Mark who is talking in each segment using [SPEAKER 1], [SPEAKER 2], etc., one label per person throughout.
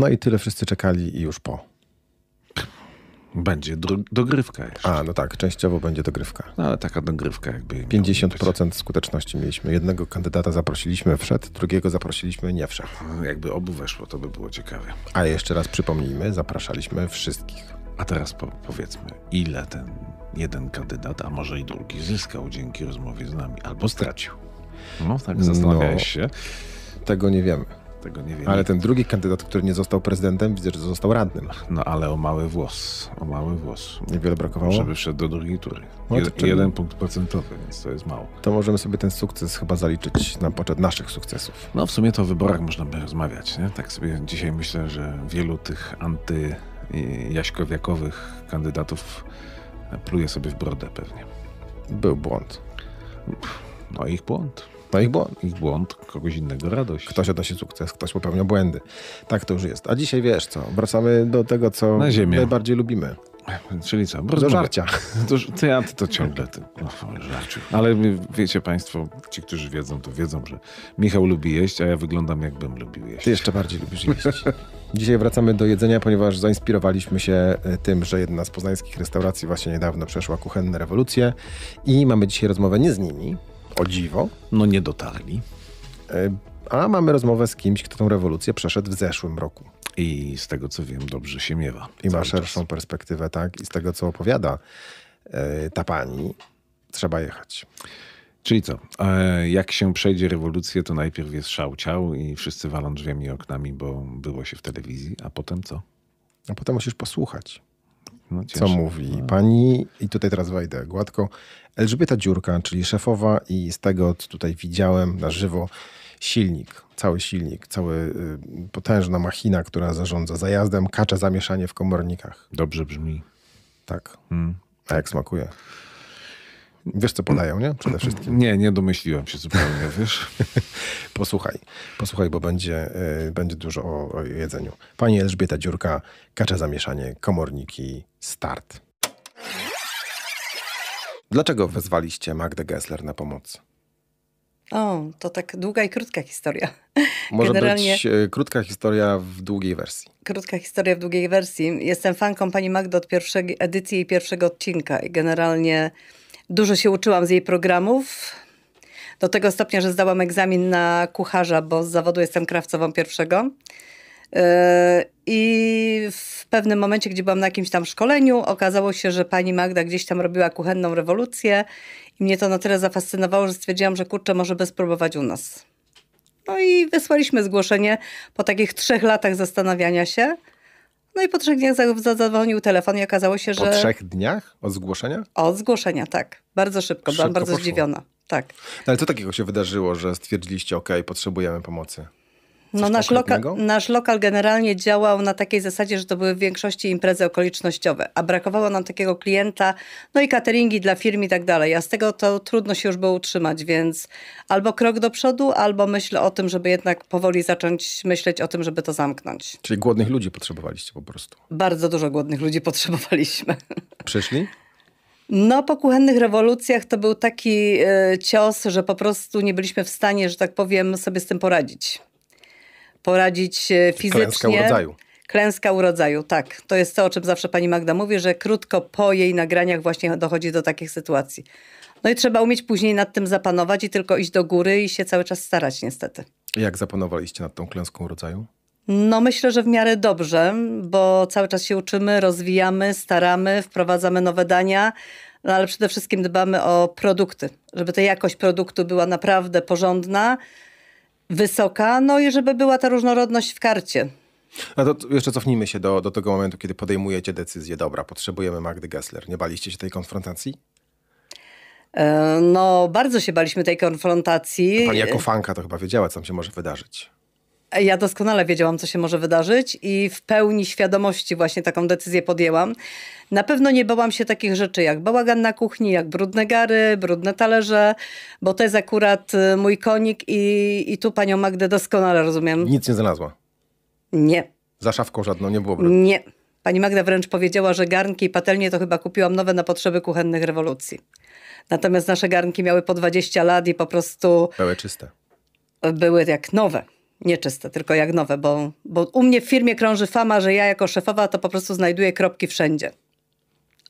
[SPEAKER 1] No i tyle wszyscy czekali i już po. Będzie dro- dogrywka jeszcze. A, no tak, częściowo będzie dogrywka. No, ale taka dogrywka jakby. 50% skuteczności mieliśmy. Jednego kandydata zaprosiliśmy, wszedł, drugiego zaprosiliśmy, nie wszedł. No, jakby obu weszło, to by było ciekawe. A jeszcze raz przypomnijmy, zapraszaliśmy wszystkich. A teraz po- powiedzmy, ile ten jeden kandydat, a może i drugi, zyskał dzięki rozmowie z nami, albo stracił. No, tak no. zastanawiałeś no, się. Tego nie wiemy. Tego nie wiem. Ale ten drugi kandydat, który nie został prezydentem, widzę, że został radnym. No ale o mały włos. O mały włos. Niewiele brakowało. Żeby wszedł do drugiej tury. No, Jed, czyli... Jeden punkt procentowy, więc to jest mało. To możemy sobie ten sukces chyba zaliczyć na poczet naszych sukcesów. No w sumie to o wyborach można by rozmawiać. Nie? Tak sobie dzisiaj myślę, że wielu tych antyjaśkowiakowych kandydatów pluje sobie w brodę pewnie. Był błąd. No ich błąd. No ich błąd, ich błąd, kogoś innego radość. Ktoś odnosi sukces, ktoś popełnia błędy. Tak to już jest. A dzisiaj wiesz co, wracamy do tego, co najbardziej lubimy. Czyli co? Do żarcia. Do, ty, ja to ciągle. Ty, o, no, żarciu. Ale wiecie Państwo, ci, którzy wiedzą, to wiedzą, że Michał lubi jeść, a ja wyglądam jakbym lubił jeść. Ty jeszcze bardziej lubisz jeść. Dzisiaj wracamy do jedzenia, ponieważ zainspirowaliśmy się e, tym, że jedna z poznańskich restauracji właśnie niedawno przeszła kuchenne rewolucję i mamy dzisiaj rozmowę nie z nimi, o dziwo. No nie dotarli. E, a mamy rozmowę z kimś, kto tą rewolucję przeszedł w zeszłym roku. I z tego co wiem, dobrze się miewa. I ma szerszą czas. perspektywę, tak? I z tego co opowiada e, ta pani, trzeba jechać. Czyli co? E, jak się przejdzie rewolucję, to najpierw jest szał ciał i wszyscy walą drzwiami i oknami, bo było się w telewizji, a potem co? A potem musisz posłuchać. No, co mówi pani, i tutaj teraz wejdę gładko, Elżbieta Dziurka, czyli szefowa i z tego, co tutaj widziałem na żywo, silnik, cały silnik, cała y, potężna machina, która zarządza zajazdem, kacza zamieszanie w komornikach. Dobrze brzmi. Tak. Hmm. A jak smakuje? Wiesz, co podają, nie? Przede wszystkim. Nie, nie domyśliłem się zupełnie, wiesz? posłuchaj, posłuchaj, bo będzie, y, będzie dużo o, o jedzeniu. Pani Elżbieta Dziurka, kacze zamieszanie, komorniki, start. Dlaczego wezwaliście Magdę Gessler na pomoc?
[SPEAKER 2] O, to tak długa i krótka historia. Może Generalnie... być
[SPEAKER 1] krótka historia w długiej wersji.
[SPEAKER 2] Krótka historia w długiej wersji. Jestem fanką pani Magdy od pierwszej edycji i pierwszego odcinka. I generalnie dużo się uczyłam z jej programów. Do tego stopnia, że zdałam egzamin na kucharza, bo z zawodu jestem krawcową pierwszego. E, I w pewnym momencie, gdzie byłam na jakimś tam szkoleniu, okazało się, że pani Magda gdzieś tam robiła kuchenną rewolucję i mnie to na tyle zafascynowało, że stwierdziłam, że kurczę, może by spróbować u nas. No i wysłaliśmy zgłoszenie po takich trzech latach zastanawiania się. No i po trzech dniach zadzwonił telefon i okazało się, że... Po trzech dniach od zgłoszenia? Od zgłoszenia, tak. Bardzo szybko. szybko Byłam bardzo poszło. zdziwiona. Tak.
[SPEAKER 1] No ale co takiego się wydarzyło, że stwierdziliście, OK, potrzebujemy pomocy?
[SPEAKER 2] no, nasz, loka nasz lokal generalnie działał na takiej zasadzie, że to były w większości imprezy okolicznościowe, a brakowało nam takiego klienta, no i cateringi dla firm i tak dalej. A z tego to trudno się już było utrzymać, więc albo krok do przodu, albo myśl o tym, żeby jednak powoli zacząć myśleć o tym, żeby to zamknąć. Czyli głodnych ludzi potrzebowaliście po prostu. Bardzo dużo głodnych ludzi potrzebowaliśmy. Przyszli? No, po kuchennych rewolucjach to był taki e, cios, że po prostu nie byliśmy w stanie, że tak powiem, sobie z tym poradzić. Poradzić e, fizycznie. Klęska urodzaju. Klęska urodzaju, tak. To jest to, o czym zawsze pani Magda mówi, że krótko po jej nagraniach właśnie dochodzi do takich sytuacji. No i trzeba umieć później nad tym zapanować i tylko iść do góry i się cały czas starać, niestety. Jak
[SPEAKER 1] zapanowaliście nad tą klęską urodzaju?
[SPEAKER 2] No myślę, że w miarę dobrze, bo cały czas się uczymy, rozwijamy, staramy, wprowadzamy nowe dania, no ale przede wszystkim dbamy o produkty, żeby ta jakość produktu była naprawdę porządna, wysoka, no i żeby była ta różnorodność w karcie.
[SPEAKER 1] No to jeszcze cofnijmy się do, do tego momentu, kiedy podejmujecie decyzję, dobra, potrzebujemy Magdy Gessler. Nie baliście się tej konfrontacji?
[SPEAKER 2] E, no, bardzo się baliśmy tej konfrontacji. Pani jako
[SPEAKER 1] fanka to chyba wiedziała, co tam się może wydarzyć
[SPEAKER 2] ja doskonale wiedziałam, co się może wydarzyć i w pełni świadomości właśnie taką decyzję podjęłam. Na pewno nie bałam się takich rzeczy jak bałagan na kuchni, jak brudne gary, brudne talerze, bo to jest akurat y, mój konik i, i tu panią Magdę doskonale rozumiem. Nic nie znalazła? Nie. Za
[SPEAKER 1] szafką żadną nie było brudu?
[SPEAKER 2] Nie. Pani Magda wręcz powiedziała, że garnki i patelnie to chyba kupiłam nowe na potrzeby kuchennych rewolucji. Natomiast nasze garnki miały po 20 lat i po prostu... Były czyste. Były jak nowe nieczyste, tylko jak nowe, bo, bo u mnie w firmie krąży fama, że ja jako szefowa to po prostu znajduję kropki wszędzie.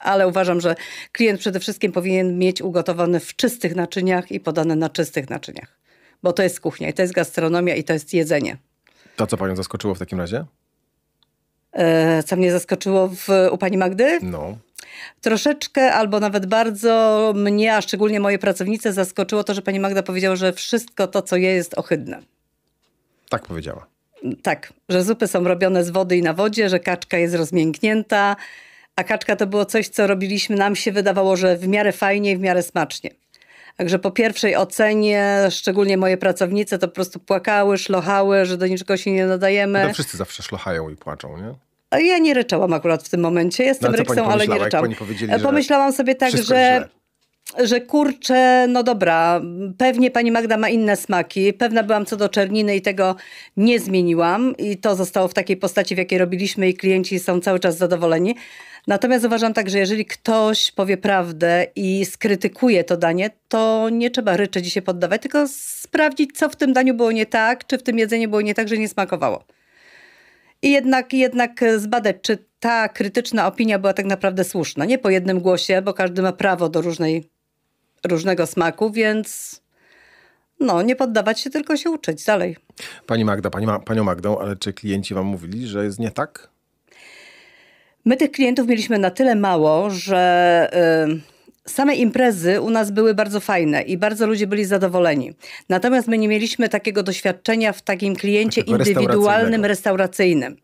[SPEAKER 2] Ale uważam, że klient przede wszystkim powinien mieć ugotowane w czystych naczyniach i podane na czystych naczyniach. Bo to jest kuchnia i to jest gastronomia i to jest jedzenie.
[SPEAKER 1] To co panią zaskoczyło w takim razie?
[SPEAKER 2] E, co mnie zaskoczyło w, u pani Magdy? No. Troszeczkę albo nawet bardzo mnie, a szczególnie moje pracownice zaskoczyło to, że pani Magda powiedziała, że wszystko to, co je, jest ohydne. Tak powiedziała. Tak, że zupy są robione z wody i na wodzie, że kaczka jest rozmięknięta, a kaczka to było coś, co robiliśmy, nam się wydawało, że w miarę fajnie, w miarę smacznie. Także po pierwszej ocenie, szczególnie moje pracownice, to po prostu płakały, szlochały, że do niczego się nie nadajemy. No wszyscy
[SPEAKER 1] zawsze szlochają i płaczą, nie?
[SPEAKER 2] Ja nie ryczałam akurat w tym momencie. Jestem no, ale ryksą, ale nie ryczałam. E, pomyślałam sobie tak, że że kurczę, no dobra, pewnie pani Magda ma inne smaki. Pewna byłam co do czerniny i tego nie zmieniłam. I to zostało w takiej postaci, w jakiej robiliśmy i klienci są cały czas zadowoleni. Natomiast uważam tak, że jeżeli ktoś powie prawdę i skrytykuje to danie, to nie trzeba ryczeć i się poddawać, tylko sprawdzić, co w tym daniu było nie tak, czy w tym jedzeniu było nie tak, że nie smakowało. I jednak, jednak zbadać, czy ta krytyczna opinia była tak naprawdę słuszna. Nie po jednym głosie, bo każdy ma prawo do różnej różnego smaku, więc no, nie poddawać się, tylko się uczyć dalej.
[SPEAKER 1] Pani Magda, pani ma, panią Magdą, ale czy klienci wam mówili, że jest nie tak?
[SPEAKER 2] My tych klientów mieliśmy na tyle mało, że y, same imprezy u nas były bardzo fajne i bardzo ludzie byli zadowoleni. Natomiast my nie mieliśmy takiego doświadczenia w takim kliencie indywidualnym, restauracyjnym.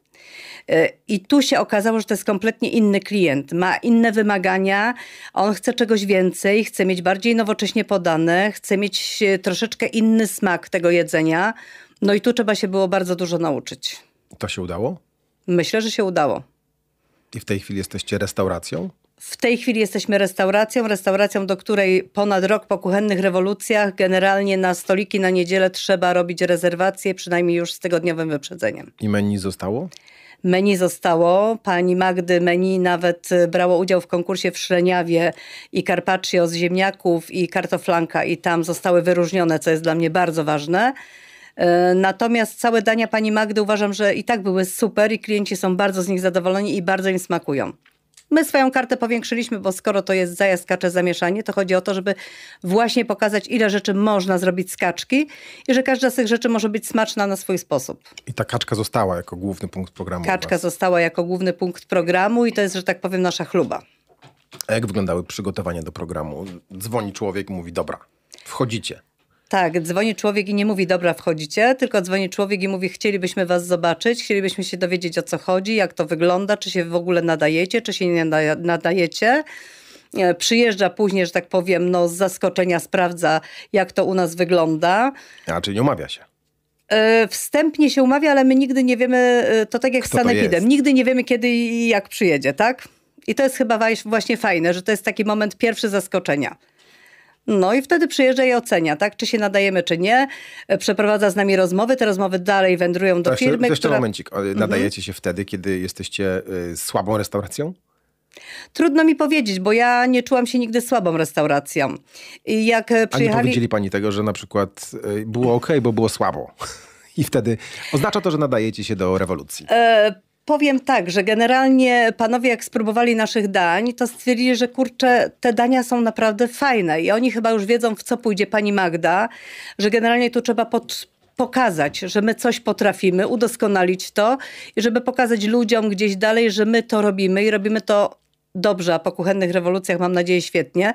[SPEAKER 2] E, I tu się okazało, że to jest kompletnie inny klient. Ma inne wymagania, on chce czegoś więcej, chce mieć bardziej nowocześnie podane, chce mieć e, troszeczkę inny smak tego jedzenia. No i tu trzeba się było bardzo dużo nauczyć.
[SPEAKER 1] To się udało?
[SPEAKER 2] Myślę, że się udało.
[SPEAKER 1] I w tej chwili jesteście restauracją?
[SPEAKER 2] W tej chwili jesteśmy restauracją, restauracją, do której ponad rok po kuchennych rewolucjach generalnie na stoliki na niedzielę trzeba robić rezerwacje, przynajmniej już z tygodniowym wyprzedzeniem.
[SPEAKER 1] I menu zostało?
[SPEAKER 2] menu zostało. Pani Magdy menu nawet e, brało udział w konkursie w Szreniawie i carpaccio z ziemniaków i kartoflanka i tam zostały wyróżnione, co jest dla mnie bardzo ważne. E, natomiast całe dania pani Magdy uważam, że i tak były super i klienci są bardzo z nich zadowoleni i bardzo im smakują. My swoją kartę powiększyliśmy, bo skoro to jest zajazd, kacze zamieszanie, to chodzi o to, żeby właśnie pokazać, ile rzeczy można zrobić z kaczki i że każda z tych rzeczy może być smaczna na swój sposób.
[SPEAKER 1] I ta kaczka została jako główny punkt programu. Kaczka
[SPEAKER 2] została jako główny punkt programu i to jest, że tak powiem, nasza chluba.
[SPEAKER 1] A jak wyglądały przygotowania do programu? Dzwoni człowiek mówi, dobra, wchodzicie.
[SPEAKER 2] Tak, dzwoni człowiek i nie mówi, dobra, wchodzicie, tylko dzwoni człowiek i mówi, chcielibyśmy was zobaczyć, chcielibyśmy się dowiedzieć o co chodzi, jak to wygląda, czy się w ogóle nadajecie, czy się nie nadajecie e, przyjeżdża później, że tak powiem, no, z zaskoczenia sprawdza, jak to u nas wygląda. A
[SPEAKER 1] czy nie umawia się?
[SPEAKER 2] E, wstępnie się umawia, ale my nigdy nie wiemy, e, to tak jak Kto z Sanepidem, nigdy nie wiemy kiedy i jak przyjedzie, tak? I to jest chyba właśnie fajne, że to jest taki moment pierwszy zaskoczenia. No i wtedy przyjeżdża i ocenia, tak? Czy się nadajemy, czy nie. E, przeprowadza z nami rozmowy, te rozmowy dalej wędrują do tak, jeszcze, firmy, jeszcze która... momencik. Mhm. Nadajecie mhm.
[SPEAKER 1] się wtedy, kiedy jesteście y, słabą restauracją?
[SPEAKER 2] Trudno mi powiedzieć, bo ja nie czułam się nigdy słabą restauracją. I jak przyjechali... A nie powiedzieli
[SPEAKER 1] pani tego, że na przykład e, było ok, bo było słabo. I wtedy oznacza to, że nadajecie się do rewolucji.
[SPEAKER 2] E Powiem tak, że generalnie panowie jak spróbowali naszych dań, to stwierdzili, że kurczę, te dania są naprawdę fajne i oni chyba już wiedzą, w co pójdzie pani Magda, że generalnie tu trzeba pod, pokazać, że my coś potrafimy, udoskonalić to i żeby pokazać ludziom gdzieś dalej, że my to robimy i robimy to dobrze, a po kuchennych rewolucjach mam nadzieję świetnie.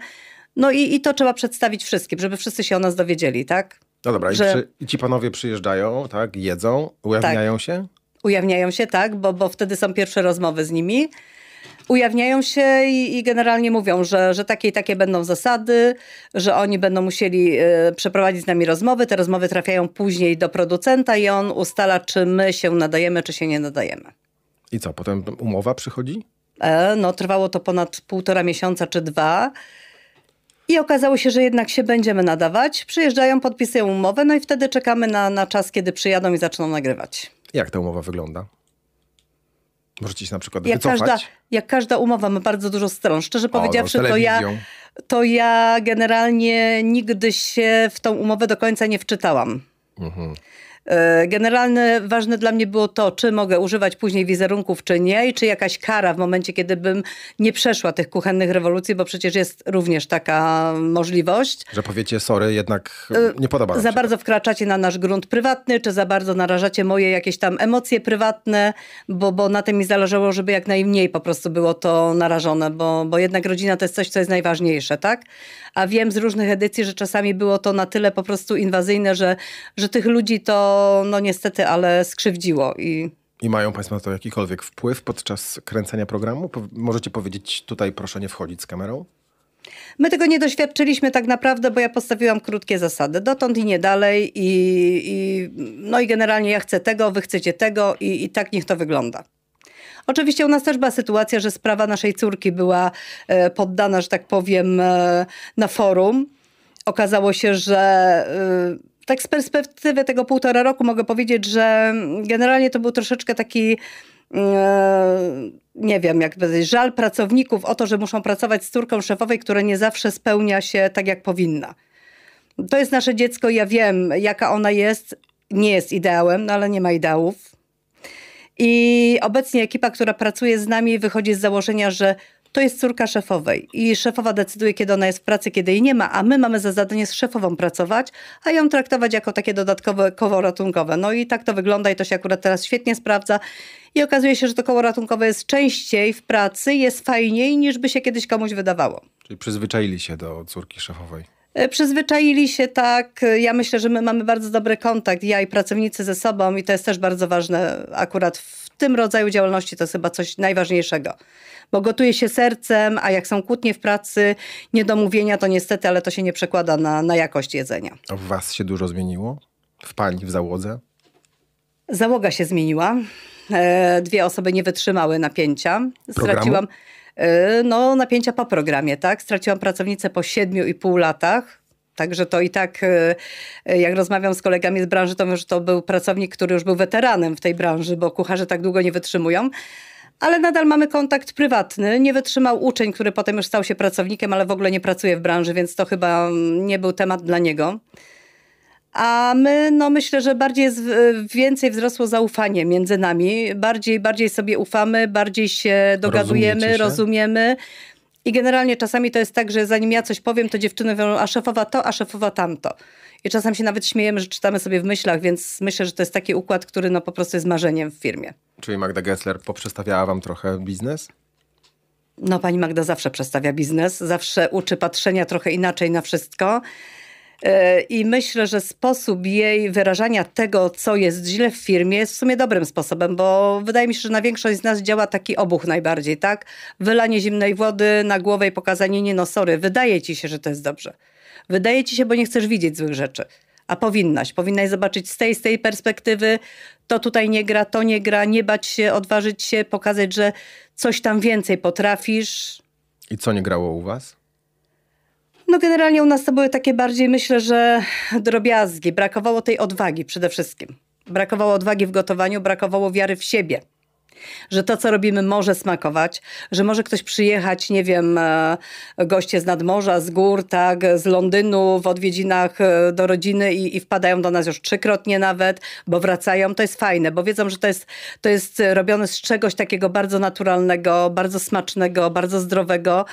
[SPEAKER 2] No i, i to trzeba przedstawić wszystkim, żeby wszyscy się o nas dowiedzieli, tak?
[SPEAKER 1] No dobra, że... i, przy, ci panowie przyjeżdżają, tak, jedzą, ujawniają tak. się?
[SPEAKER 2] Ujawniają się, tak, bo, bo wtedy są pierwsze rozmowy z nimi ujawniają się i, i, generalnie mówią, że, że takie i takie będą zasady, że oni będą musieli y, przeprowadzić z nami rozmowy. Te rozmowy trafiają później do producenta i on ustala, czy my się nadajemy, czy się nie nadajemy. I co, potem umowa przychodzi? E, no, trwało to ponad półtora miesiąca czy dwa. I okazało się, że jednak się będziemy nadawać. Przyjeżdżają, podpisują umowę, no i wtedy czekamy na, na czas, kiedy przyjadą i zaczną nagrywać.
[SPEAKER 1] Jak ta umowa wygląda? Możecie się na przykład jak wycofać. Każda,
[SPEAKER 2] jak każda umowa ma bardzo dużo stron. Szczerze powiedziawszy, o, no to ja, to ja generalnie nigdy się w tą umowę do końca nie wczytałam. Mhm. E, Generalnie ważne dla mnie było to, czy mogę używać później wizerunków, czy nie, i czy jakaś kara w momencie, kiedy bym nie przeszła tych kuchennych rewolucji, bo przecież jest również taka możliwość.
[SPEAKER 1] Że powiecie, sorry, jednak e, nie podoba mi się za
[SPEAKER 2] bardzo wkraczacie na nasz grunt prywatny, czy za bardzo narażacie moje jakieś tam emocje prywatne, bo, bo na tym mi zależało, żeby jak najmniej po prostu było to narażone, bo, bo jednak rodzina to jest coś, co jest najważniejsze, tak? A wiem z różnych edycji, że czasami było to na tyle po prostu inwazyjne, że, że tych ludzi to no niestety, ale skrzywdziło i
[SPEAKER 1] i mają Państwo na to jakikolwiek wpływ podczas kręcenia programu? Po możecie powiedzieć tutaj proszę nie wchodzić z kamerą?
[SPEAKER 2] My tego nie doświadczyliśmy tak naprawdę, bo ja postawiłam krótkie zasady. Dotąd i nie dalej. I, i no i generalnie ja chcę tego, wy chcecie tego i, i tak niech to wygląda. Oczywiście u nas też była sytuacja, że sprawa naszej córki była e, poddana, że tak powiem, e, na forum. Okazało się, że... E, tak z perspektywy tego półtora roku mogę powiedzieć, że generalnie to był troszeczkę taki e, nie wiem, jak powiedzieć, żal pracowników o to, że muszą pracować z córką szefowej, która nie zawsze spełnia się tak, jak powinna. To jest nasze dziecko, ja wiem, jaka ona jest. Nie jest ideałem, no ale nie ma ideałów. I obecnie ekipa, która pracuje z nami, wychodzi z założenia, że to jest córka szefowej i szefowa decyduje, kiedy ona jest w pracy, kiedy jej nie ma, a my mamy za zadanie z szefową pracować, a ją traktować jako takie dodatkowe koło ratunkowe. No i tak to wygląda i to się akurat teraz świetnie sprawdza. I okazuje się, że to koło ratunkowe jest częściej w pracy, jest fajniej niż by się kiedyś komuś wydawało.
[SPEAKER 1] Czyli przyzwyczaili się do córki szefowej.
[SPEAKER 2] E, przyzwyczaili się tak. Ja myślę, że my mamy bardzo dobry kontakt, ja i pracownicy ze sobą, i to jest też bardzo ważne akurat w tym rodzaju działalności to jest chyba coś najważniejszego. Bo gotuje się sercem, a jak są kłótnie w pracy, niedomówienia, to niestety, ale to się nie przekłada na, na jakość jedzenia. A
[SPEAKER 1] w was się dużo zmieniło? W pani, w załodze?
[SPEAKER 2] Załoga się zmieniła. E, dwie osoby nie wytrzymały napięcia. Straciłam Programu? E, no, napięcia po programie, tak? Straciłam pracownicę po 7,5 latach Także to i tak, y, y, jak rozmawiam z kolegami z branży, to już to był pracownik, który już był weteranem w tej branży, bo kucharze tak długo nie wytrzymują. Ale nadal mamy kontakt prywatny. Nie wytrzymał uczeń, który potem już stał się pracownikiem, ale w ogóle nie pracuje w branży, więc to chyba mm, nie był temat dla niego. A my, no myślę, że bardziej jest, więcej wzrosło zaufanie między nami. Bardziej, bardziej sobie ufamy, bardziej się dogadujemy, się? rozumiemy. I generalnie czasami to jest tak, że zanim ja coś powiem, to dziewczyny mówią, a szefowa to, a szefowa tamto. I czasem się nawet śmiejemy, że czytamy sobie w myślach, więc myślę, że to jest taki układ, który no po prostu jest marzeniem w firmie. Czyli Magda Gessler
[SPEAKER 1] poprzestawiała wam trochę biznes?
[SPEAKER 2] No, pani Magda zawsze przestawia biznes, zawsze uczy patrzenia trochę inaczej na wszystko. E, I myślę, że sposób jej wyrażania tego, co jest źle w firmie, jest w sumie dobrym sposobem, bo wydaje mi się, że na większość z nas działa taki obuch najbardziej, tak? Wylanie zimnej wody na głowę i pokazanie, nie no, sorry, wydaje ci się, że to jest dobrze. Wydaje ci się, bo nie chcesz widzieć złych rzeczy a powinnaś. Powinnaś zobaczyć z tej, z tej perspektywy, to tutaj nie gra, to nie gra, nie bać się, odważyć się, pokazać, że coś tam więcej potrafisz.
[SPEAKER 1] I co nie grało u was?
[SPEAKER 2] No generalnie u nas to były takie bardziej, myślę, że drobiazgi. Brakowało tej odwagi przede wszystkim. Brakowało odwagi w gotowaniu, brakowało wiary w siebie. Że to, co robimy, może smakować, że może ktoś przyjechać, nie wiem, e, goście z nadmorza, z gór, tak, z Londynu w odwiedzinach e, do rodziny i, i wpadają do nas już trzykrotnie nawet, bo wracają. To jest fajne, bo wiedzą, że to jest, to jest robione z czegoś takiego bardzo naturalnego, bardzo smacznego, bardzo zdrowego.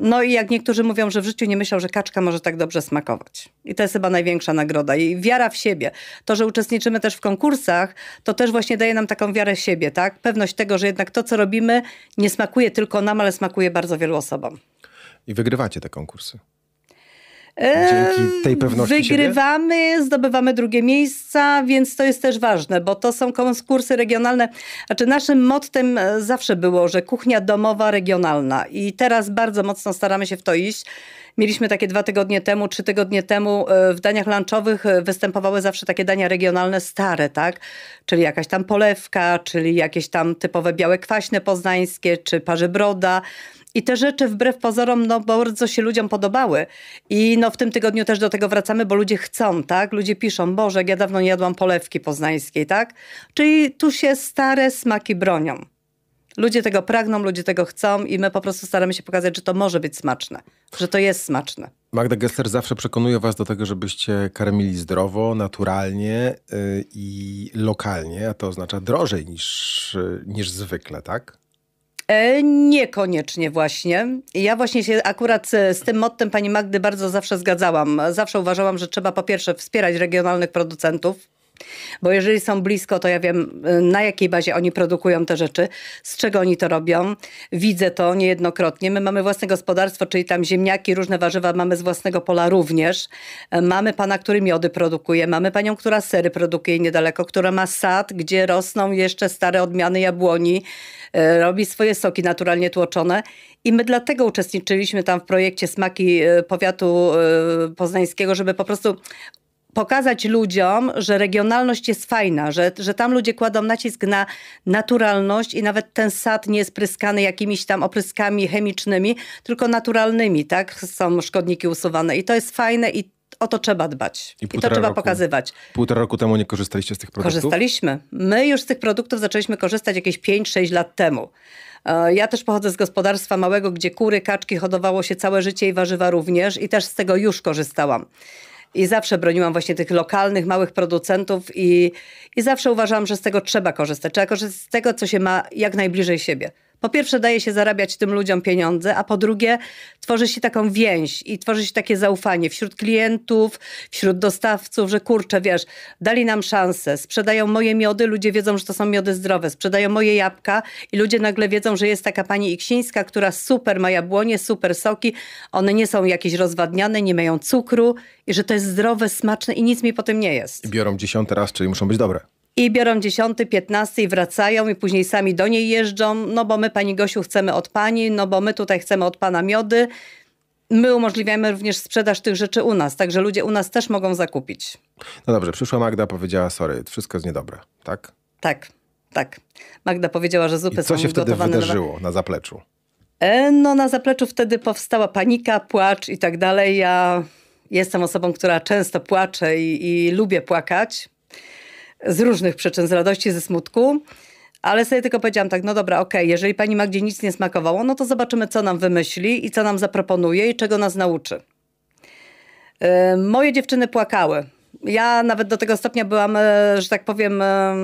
[SPEAKER 2] No i jak niektórzy mówią, że w życiu nie myślał, że kaczka może tak dobrze smakować. I to jest chyba największa nagroda. I wiara w siebie. To, że uczestniczymy też w konkursach, to też właśnie daje nam taką wiarę w siebie, tak? Pewność tego, że jednak to, co robimy, nie smakuje tylko nam, ale smakuje bardzo wielu osobom.
[SPEAKER 1] I wygrywacie te konkursy.
[SPEAKER 2] Dzięki tej pewności Wygrywamy, siebie? zdobywamy drugie miejsca, więc to jest też ważne, bo to są konkursy regionalne. Znaczy naszym mottem e, zawsze było, że kuchnia domowa regionalna i teraz bardzo mocno staramy się w to iść. Mieliśmy takie dwa tygodnie temu, trzy tygodnie temu e, w daniach lunchowych e, występowały zawsze takie dania regionalne stare, tak? Czyli jakaś tam polewka, czyli jakieś tam typowe białe kwaśne poznańskie, czy parzybroda. I te rzeczy wbrew pozorom no, bardzo się ludziom podobały. I no, w tym tygodniu też do tego wracamy, bo ludzie chcą, tak? Ludzie piszą, Boże, ja dawno nie jadłam polewki poznańskiej, tak? Czyli tu się stare smaki bronią ludzie tego pragną, ludzie tego chcą i my po prostu staramy się pokazać, że to może być smaczne, że to jest smaczne.
[SPEAKER 1] Magda Gessler zawsze przekonuje was do tego, żebyście karmili zdrowo, naturalnie yy, i lokalnie, a to oznacza drożej niż, yy, niż zwykle, tak?
[SPEAKER 2] E, niekoniecznie właśnie. Ja właśnie się akurat y, z tym mottem pani Magdy bardzo zawsze zgadzałam. Zawsze uważałam, że trzeba po pierwsze wspierać regionalnych producentów, bo jeżeli są blisko, to ja wiem, y, na jakiej bazie oni produkują te rzeczy, z czego oni to robią. Widzę to niejednokrotnie. My mamy własne gospodarstwo, czyli tam ziemniaki, różne warzywa mamy z własnego pola również. E, mamy pana, który miody produkuje, mamy panią, która sery produkuje niedaleko, która ma sad, gdzie rosną jeszcze stare odmiany jabłoni, e, robi swoje soki naturalnie tłoczone. I my dlatego uczestniczyliśmy tam w projekcie Smaki e, Powiatu Poznańskiego, żeby po prostu pokazać ludziom, że regionalność jest fajna, że, że tam ludzie kładą nacisk na naturalność i nawet ten sad nie jest pryskany jakimiś tam opryskami chemicznymi, tylko naturalnymi, tak? Są szkodniki usuwane i to jest fajne i o to trzeba dbać. I, I to trzeba roku, pokazywać.
[SPEAKER 1] Półtora roku temu nie korzystaliście z tych produktów?
[SPEAKER 2] Korzystaliśmy. My już z tych produktów zaczęliśmy korzystać jakieś 5-6 lat temu. E, ja też pochodzę z gospodarstwa małego, gdzie kury, kaczki hodowało się całe życie i warzywa również i też z tego już korzystałam i zawsze broniłam właśnie tych lokalnych, małych producentów i, i zawsze uważałam, że z tego trzeba korzystać. Trzeba korzystać z tego, co się ma jak najbliżej siebie. Po pierwsze, daje się zarabiać tym ludziom pieniądze, a po drugie, tworzy się taką więź i tworzy się takie zaufanie wśród klientów, wśród dostawców, że kurczę, wiesz, dali nam szansę, sprzedają moje miody, ludzie wiedzą, że to są miody zdrowe, sprzedają moje jabłka i ludzie nagle wiedzą, że jest taka pani Iksińska, która super ma jabłonie, super soki, one nie są jakieś rozwadniane, nie mają cukru i że to jest zdrowe, smaczne i nic mi po tym nie jest.
[SPEAKER 1] I biorą dziesiąty raz, czyli muszą być dobre
[SPEAKER 2] i biorą 10, 15 i wracają i później sami do niej jeżdżą, no bo my pani Gosiu chcemy od pani, no bo my tutaj chcemy od pana miody. My umożliwiamy również sprzedaż tych rzeczy u nas, także ludzie u nas też mogą zakupić.
[SPEAKER 1] No dobrze, przyszła Magda, powiedziała sorry, wszystko jest niedobre, tak?
[SPEAKER 2] Tak, tak. Magda powiedziała, że zupy I co są się wtedy wydarzyło
[SPEAKER 1] na... zapleczu?
[SPEAKER 2] E, no na zapleczu wtedy powstała panika, płacz i tak dalej. Ja jestem osobą, która często płacze i, i lubię płakać z różnych przyczyn, z radości, ze smutku. Ale sobie tylko powiedziałam tak, no dobra, okej, okay, jeżeli pani Magdzie nic nie smakowało, no to zobaczymy, co nam wymyśli i co nam zaproponuje i czego nas nauczy. Yy, moje dziewczyny płakały. Ja nawet do tego stopnia byłam, e, że tak powiem, e,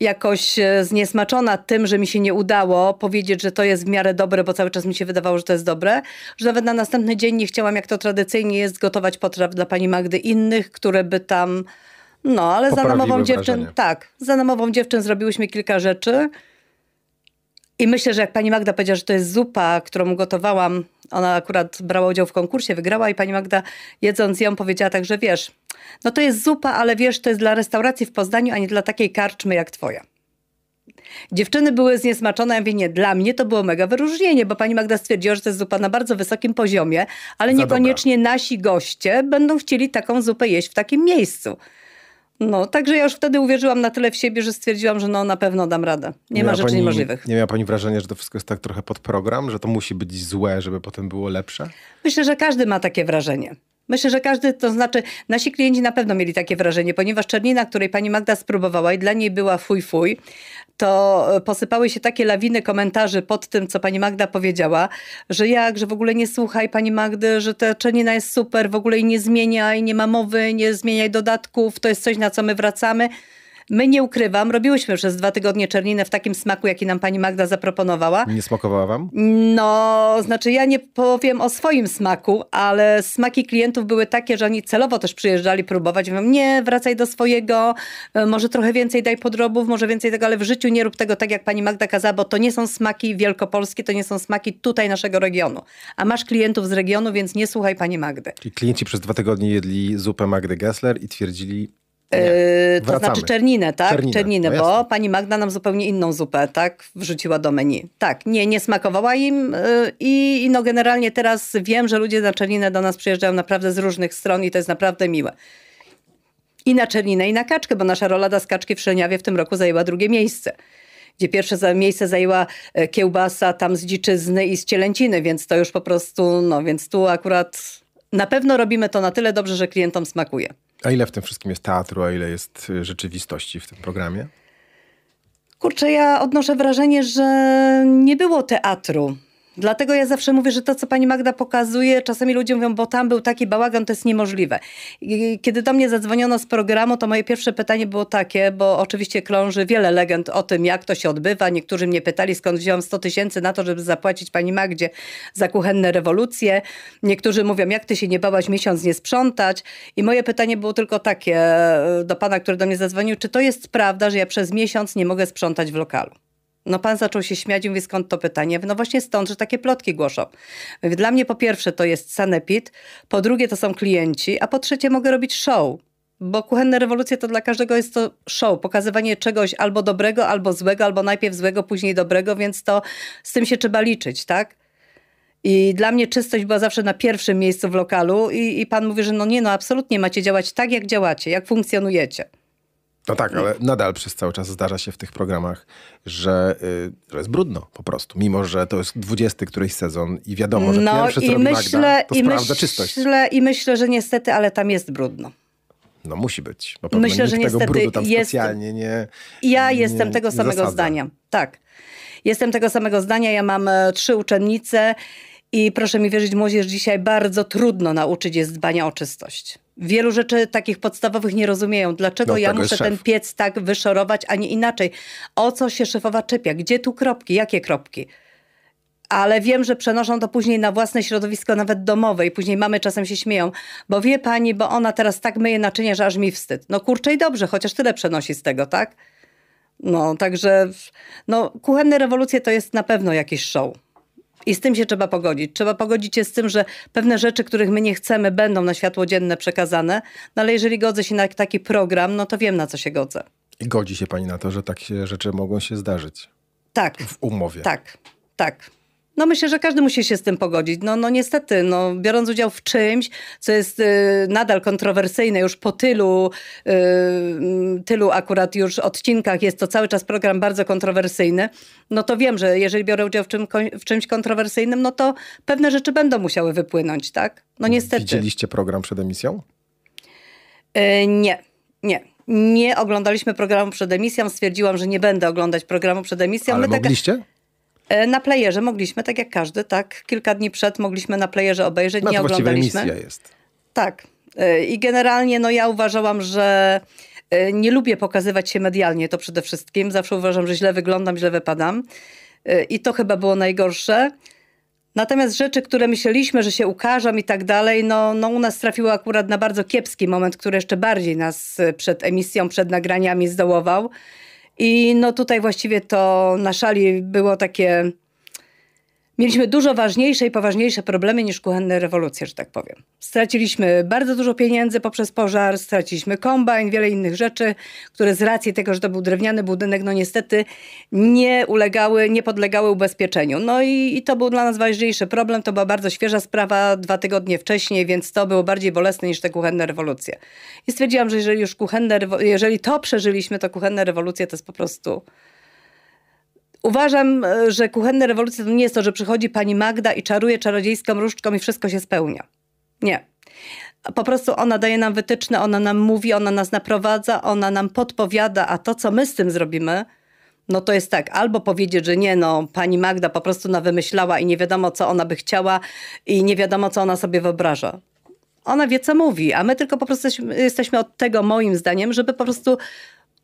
[SPEAKER 2] jakoś zniesmaczona tym, że mi się nie udało powiedzieć, że to jest w miarę dobre, bo cały czas mi się wydawało, że to jest dobre, że nawet na następny dzień nie chciałam, jak to tradycyjnie jest, gotować potraw dla pani Magdy innych, które by tam no, ale za namową dziewczyn, tak, za namową dziewczyn zrobiłyśmy kilka rzeczy. I myślę, że jak pani Magda powiedziała, że to jest zupa, którą gotowałam, ona akurat brała udział w konkursie, wygrała i pani Magda jedząc ją powiedziała tak, że wiesz, no to jest zupa, ale wiesz, to jest dla restauracji w Poznaniu, a nie dla takiej karczmy jak twoja. Dziewczyny były zniesmaczone, ja mówię, nie, dla mnie to było mega wyróżnienie, bo pani Magda stwierdziła, że to jest zupa na bardzo wysokim poziomie, ale Za niekoniecznie dobra. nasi goście będą chcieli taką zupę jeść w takim miejscu. No, także ja już wtedy uwierzyłam na tyle w siebie, że stwierdziłam, że no na pewno dam radę. Nie, nie ma rzeczy pani, niemożliwych.
[SPEAKER 1] Nie miała pani wrażenia, że to wszystko jest tak trochę pod program, że to musi być złe, żeby potem było lepsze?
[SPEAKER 2] Myślę, że każdy ma takie wrażenie. Myślę, że każdy, to znaczy nasi klienci na pewno mieli takie wrażenie, ponieważ czernina, której pani Magda spróbowała i dla niej była fuj fuj, to e, posypały się takie lawiny komentarzy pod tym, co pani Magda powiedziała, że jak, że w ogóle nie słuchaj pani Magdy, że ta czernina jest super, w ogóle jej nie zmieniaj, nie ma mowy, nie zmieniaj dodatków, to jest coś, na co my wracamy. My nie ukrywam, robiłyśmy przez dwa tygodnie czerninę w takim smaku, jaki nam pani Magda zaproponowała.
[SPEAKER 1] Nie smakowała wam?
[SPEAKER 2] No, znaczy ja nie powiem o swoim smaku, ale smaki klientów były takie, że oni celowo też przyjeżdżali próbować. Mówią, nie, wracaj do swojego, e, może trochę więcej daj podrobów, może więcej tego, ale w życiu nie rób tego tak, jak pani Magda kazała, bo to nie są smaki wielkopolskie, to nie są smaki tutaj naszego regionu. A masz klientów z regionu, więc nie słuchaj pani Magdy.
[SPEAKER 1] Czyli klienci przez dwa tygodnie jedli zupę Magdy Gessler i twierdzili,
[SPEAKER 2] Yy, to znaczy czerninę, tak? Czerninę, no czerninę no bo pani Magda nam zupełnie inną zupę, tak? Wrzuciła do menu. Tak, nie, nie smakowała im yy, i, i no generalnie teraz wiem, że ludzie na czerninę do nas przyjeżdżają naprawdę z różnych stron i to jest naprawdę miłe. I na czerninę, i na kaczkę, bo nasza rolada z kaczki w Szeniawie w tym roku zajęła drugie miejsce gdzie pierwsze miejsce zajęła e, kiełbasa tam z dziczyzny i z cielęciny, więc to już po prostu, no więc tu akurat na pewno robimy to na tyle dobrze, że klientom smakuje.
[SPEAKER 1] A ile w tym wszystkim jest teatru, a ile jest y, rzeczywistości w tym programie?
[SPEAKER 2] Kurczę, ja odnoszę wrażenie, że nie było teatru. Dlatego ja zawsze mówię, że to, co pani Magda pokazuje, czasami ludzie mówią, bo tam był taki bałagan, to jest niemożliwe. I kiedy do mnie zadzwoniono z programu, to moje pierwsze pytanie było takie, bo oczywiście krąży wiele legend o tym, jak to się odbywa. Niektórzy mnie pytali, skąd wziąłam 100 tysięcy na to, żeby zapłacić pani Magdzie za kuchenne rewolucje. Niektórzy mówią, jak ty się nie bałaś miesiąc nie sprzątać. I moje pytanie było tylko takie do pana, który do mnie zadzwonił, czy to jest prawda, że ja przez miesiąc nie mogę sprzątać w lokalu? No pan zaczął się śmiać i mówi, skąd to pytanie? No właśnie stąd, że takie plotki głoszą. Mówię, Dla mnie po pierwsze to jest sanepid, po drugie to są klienci, a po trzecie mogę robić show. Bo kuchenne rewolucje to dla każdego jest to show, pokazywanie czegoś albo dobrego, albo złego, albo najpierw złego, później dobrego, więc to z tym się trzeba liczyć, tak? I dla mnie czystość była zawsze na pierwszym miejscu w lokalu i, i pan mówi, że no nie, no absolutnie macie działać tak, jak działacie, jak funkcjonujecie.
[SPEAKER 1] No tak, ale nadal przez cały czas zdarza się w tych programach, że, y, że jest brudno po prostu, mimo że to jest 20 któryś sezon i wiadomo, że no, pierwszy i myślę, Magda, to i sprawdza myślę, czystość.
[SPEAKER 2] I myślę, że niestety, ale tam jest brudno.
[SPEAKER 1] No musi być. Bo myślę, że niestety brudu tam jest, specjalnie nie
[SPEAKER 2] Ja nie, jestem tego samego zdania. Tak. Jestem tego samego zdania. Ja mam e, trzy uczennice i proszę mi wierzyć, młodzież dzisiaj bardzo trudno nauczyć jest dbania o czystość. Wielu rzeczy takich podstawowych nie rozumieją. Dlaczego no, ja muszę ten piec tak wyszorować, a nie inaczej? O co się szefowa czepia? Gdzie tu kropki? Jakie kropki? ale wiem, że przenoszą to później na własne środowisko, nawet domowe i później mamy czasem się śmieją, bo wie pani, bo ona teraz tak myje naczynia, że aż mi wstyd. No kurczę i dobrze, chociaż tyle przenosi z tego, tak? No, także no, kuchenne rewolucje to jest na pewno jakiś show. I z tym się trzeba pogodzić. Trzeba pogodzić się z tym, że pewne rzeczy, których my nie chcemy, będą na światło dzienne przekazane, no ale jeżeli godzę się na taki program, no to wiem na co się godzę.
[SPEAKER 1] I godzi się pani na to, że takie rzeczy mogą się zdarzyć.
[SPEAKER 2] Tak. W umowie. Tak, tak. No myślę, że każdy musi się z tym pogodzić. No, no niestety, no, biorąc udział w czymś, co jest y, nadal kontrowersyjne już po tylu, y, tylu akurat już odcinkach, jest to cały czas program bardzo kontrowersyjny, no to wiem, że jeżeli biorę udział w, czym, w czymś kontrowersyjnym, no to pewne rzeczy będą musiały wypłynąć, tak? No niestety.
[SPEAKER 1] Widzieliście program przed emisją?
[SPEAKER 2] Y, nie, nie nie oglądaliśmy programu przed emisją. Stwierdziłam, że nie będę oglądać programu przed emisją. Ale My mogliście? Taka... E, na playerze mogliśmy, tak jak każdy, tak, kilka dni przed mogliśmy na playerze obejrzeć, no nie to oglądaliśmy. misja jest. Tak. E, I generalnie no, ja uważałam, że e, nie lubię pokazywać się medialnie, to przede wszystkim. Zawsze uważam, że źle wyglądam, źle wypadam. I to chyba było najgorsze. Natomiast rzeczy, które myśleliśmy, że się ukażą i tak dalej, no, no u nas trafiły akurat na bardzo kiepski moment, który jeszcze bardziej nas przed emisją, przed nagraniami zdołował. I no tutaj właściwie to na szali było takie Mieliśmy dużo ważniejsze i poważniejsze problemy niż kuchenne rewolucje, że tak powiem. Straciliśmy bardzo dużo pieniędzy poprzez pożar, straciliśmy kombajn, wiele innych rzeczy, które z racji tego, że to był drewniany budynek, no niestety nie ulegały, nie podlegały ubezpieczeniu. No i, i to był dla nas ważniejszy problem. To była bardzo świeża sprawa dwa tygodnie wcześniej, więc to było bardziej bolesne niż te kuchenne rewolucje. I stwierdziłam, że jeżeli już kuchenne, jeżeli to przeżyliśmy, to kuchenne rewolucje to jest po prostu Uważam, e, że kuchenne rewolucje to nie jest to, że przychodzi pani Magda i czaruje czarodziejską różdżką i wszystko się spełnia. Nie. Po prostu ona daje nam wytyczne, ona nam mówi, ona nas naprowadza, ona nam podpowiada, a to, co my z tym zrobimy, no to jest tak, albo powiedzieć, że nie, no pani Magda po prostu na wymyślała i nie wiadomo, co ona by chciała i nie wiadomo, co ona sobie wyobraża. Ona wie, co mówi, a my tylko po prostu jesteśmy od tego, moim zdaniem, żeby po prostu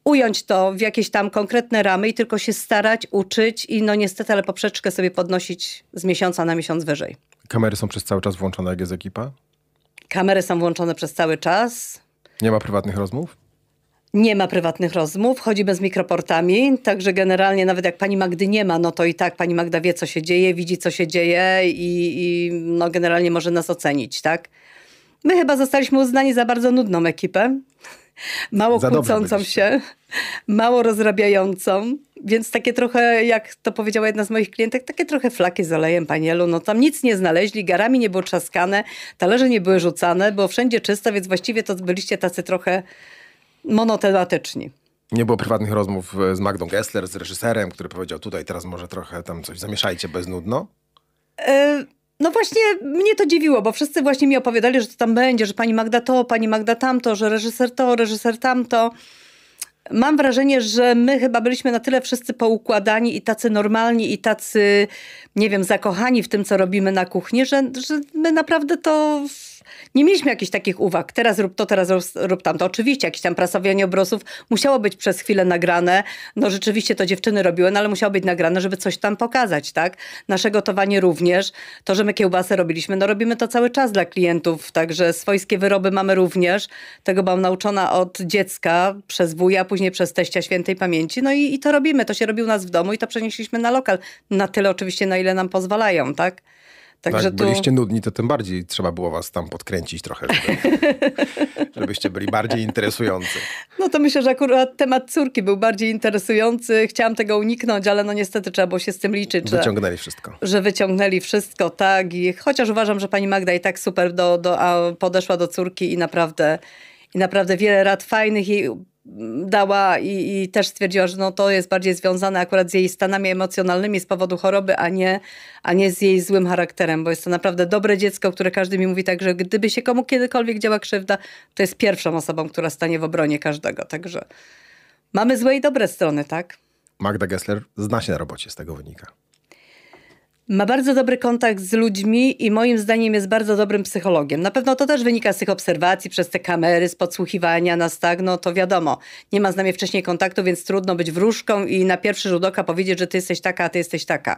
[SPEAKER 2] ująć to w jakieś tam konkretne ramy i tylko się starać, uczyć i no niestety, ale poprzeczkę sobie podnosić z miesiąca na miesiąc wyżej.
[SPEAKER 1] Kamery są przez cały czas włączone, jak jest ekipa?
[SPEAKER 2] Kamery są włączone przez cały czas.
[SPEAKER 1] Nie ma prywatnych rozmów?
[SPEAKER 2] Nie ma prywatnych rozmów, chodzimy z mikroportami, także generalnie nawet jak pani Magdy nie ma, no to i tak pani Magda wie, co się dzieje, widzi, co się dzieje i, i no generalnie może nas ocenić, tak? My chyba zostaliśmy uznani za bardzo nudną ekipę mało Za kłócącą się, mało rozrabiającą. Więc takie trochę, jak to powiedziała jedna z moich klientek, takie trochę flaki z olejem, panielu. No tam nic nie znaleźli, garami nie było trzaskane, talerze nie były rzucane, było wszędzie czysto, więc właściwie to byliście tacy trochę monotematyczni.
[SPEAKER 1] Nie było prywatnych rozmów e, z Magdą Gessler, z reżyserem, który powiedział tutaj teraz może trochę tam coś zamieszajcie, bez nudno?
[SPEAKER 2] Y no właśnie mnie to dziwiło, bo wszyscy właśnie mi opowiadali, że to tam będzie, że pani Magda to, pani Magda tamto, że reżyser to, reżyser tamto. Mam wrażenie, że my chyba byliśmy na tyle wszyscy poukładani i tacy normalni i tacy, nie wiem, zakochani w tym, co robimy na kuchni, że, że my naprawdę to nie mieliśmy jakichś takich uwag, teraz rób to, teraz rób tamto. Oczywiście jakieś tam prasowianie obrosów musiało być przez chwilę nagrane. No rzeczywiście to dziewczyny robiły, no ale musiało być nagrane, żeby coś tam pokazać, tak? Nasze gotowanie również. To, że my kiełbasę robiliśmy, no robimy to cały czas dla klientów, także swojskie wyroby mamy również. Tego byłam nauczona od dziecka, przez wuja, później przez teścia świętej pamięci. No i, i to robimy, to się robi u nas w domu i to przenieśliśmy na lokal. Na tyle oczywiście, na ile nam pozwalają, tak? Tak, Także tak, tu... byliście
[SPEAKER 1] nudni, to tym bardziej trzeba było was tam podkręcić trochę, żeby, żebyście byli bardziej interesujący.
[SPEAKER 2] No to myślę, że akurat temat córki był bardziej interesujący. Chciałam tego uniknąć, ale no niestety trzeba było się z tym liczyć. Że, wyciągnęli wszystko. Że wyciągnęli wszystko, tak. I chociaż uważam, że pani Magda i tak super do, do, podeszła do córki i naprawdę i naprawdę wiele rad fajnych jej dała i, i, też stwierdziła, że no to jest bardziej związane akurat z jej stanami emocjonalnymi z powodu choroby, a nie, a nie z jej złym charakterem, bo jest to naprawdę dobre dziecko, które każdy mi mówi tak, że gdyby się komu kiedykolwiek działa krzywda, to jest pierwszą osobą, która stanie w obronie każdego, także mamy złe i dobre strony, tak?
[SPEAKER 1] Magda Gessler zna się na robocie, z tego wynika.
[SPEAKER 2] Ma bardzo dobry kontakt z ludźmi i moim zdaniem jest bardzo dobrym psychologiem. Na pewno to też wynika z tych obserwacji przez te kamery, z podsłuchiwania nas, tak, no to wiadomo. Nie ma z nami wcześniej kontaktu, więc trudno być wróżką i na pierwszy rzut oka powiedzieć, że ty jesteś taka, a ty jesteś taka.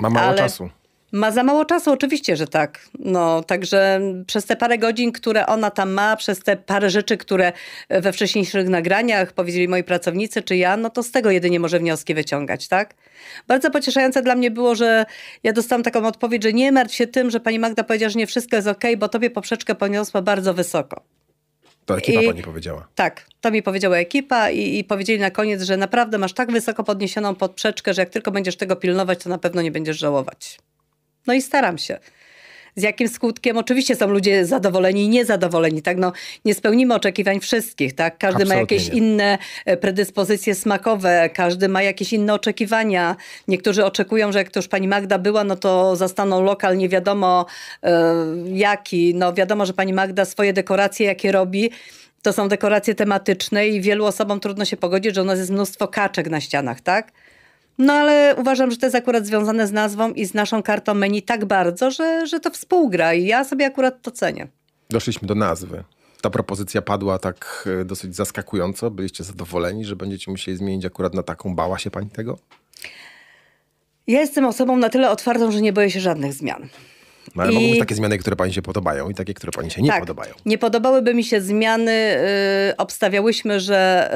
[SPEAKER 1] Ma mało Ale... czasu.
[SPEAKER 2] Ma za mało czasu, oczywiście, że tak. No, także przez te parę godzin, które ona tam ma, przez te parę rzeczy, które we wcześniejszych nagraniach powiedzieli moi pracownicy czy ja, no to z tego jedynie może wnioski wyciągać, tak? Bardzo pocieszające dla mnie było, że ja dostałam taką odpowiedź, że nie martw się tym, że pani Magda powiedziała, że nie wszystko jest okej, okay, bo tobie poprzeczkę poniosła bardzo wysoko. To ekipa I, pani powiedziała. Tak, to mi powiedziała ekipa i, i, powiedzieli na koniec, że naprawdę masz tak wysoko podniesioną poprzeczkę, że jak tylko będziesz tego pilnować, to na pewno nie będziesz żałować. No i staram się. Z jakim skutkiem? Oczywiście są ludzie zadowoleni i niezadowoleni, tak? No, nie spełnimy oczekiwań wszystkich, tak? Każdy Absolutnie ma jakieś inne e, predyspozycje smakowe, każdy ma jakieś inne oczekiwania. Niektórzy oczekują, że jak to już pani Magda była, no to zastaną lokal nie wiadomo yy, jaki. No wiadomo, że pani Magda swoje dekoracje jakie robi, to są dekoracje tematyczne i wielu osobom trudno się pogodzić, że u nas jest mnóstwo kaczek na ścianach, tak? No ale uważam, że to jest akurat związane z nazwą i z naszą kartą menu tak bardzo, że, że to współgra i ja sobie akurat to cenię.
[SPEAKER 1] Doszliśmy do nazwy. Ta propozycja padła tak e, dosyć zaskakująco. Byliście zadowoleni, że będziecie musieli zmienić akurat na taką? Bała się pani tego?
[SPEAKER 2] Ja jestem osobą na tyle otwartą, że nie boję się żadnych zmian.
[SPEAKER 1] No, ale I... mogą być takie zmiany, które pani się podobają i takie, które pani się nie tak, podobają.
[SPEAKER 2] Nie podobałyby mi się zmiany. Yy, obstawiałyśmy, że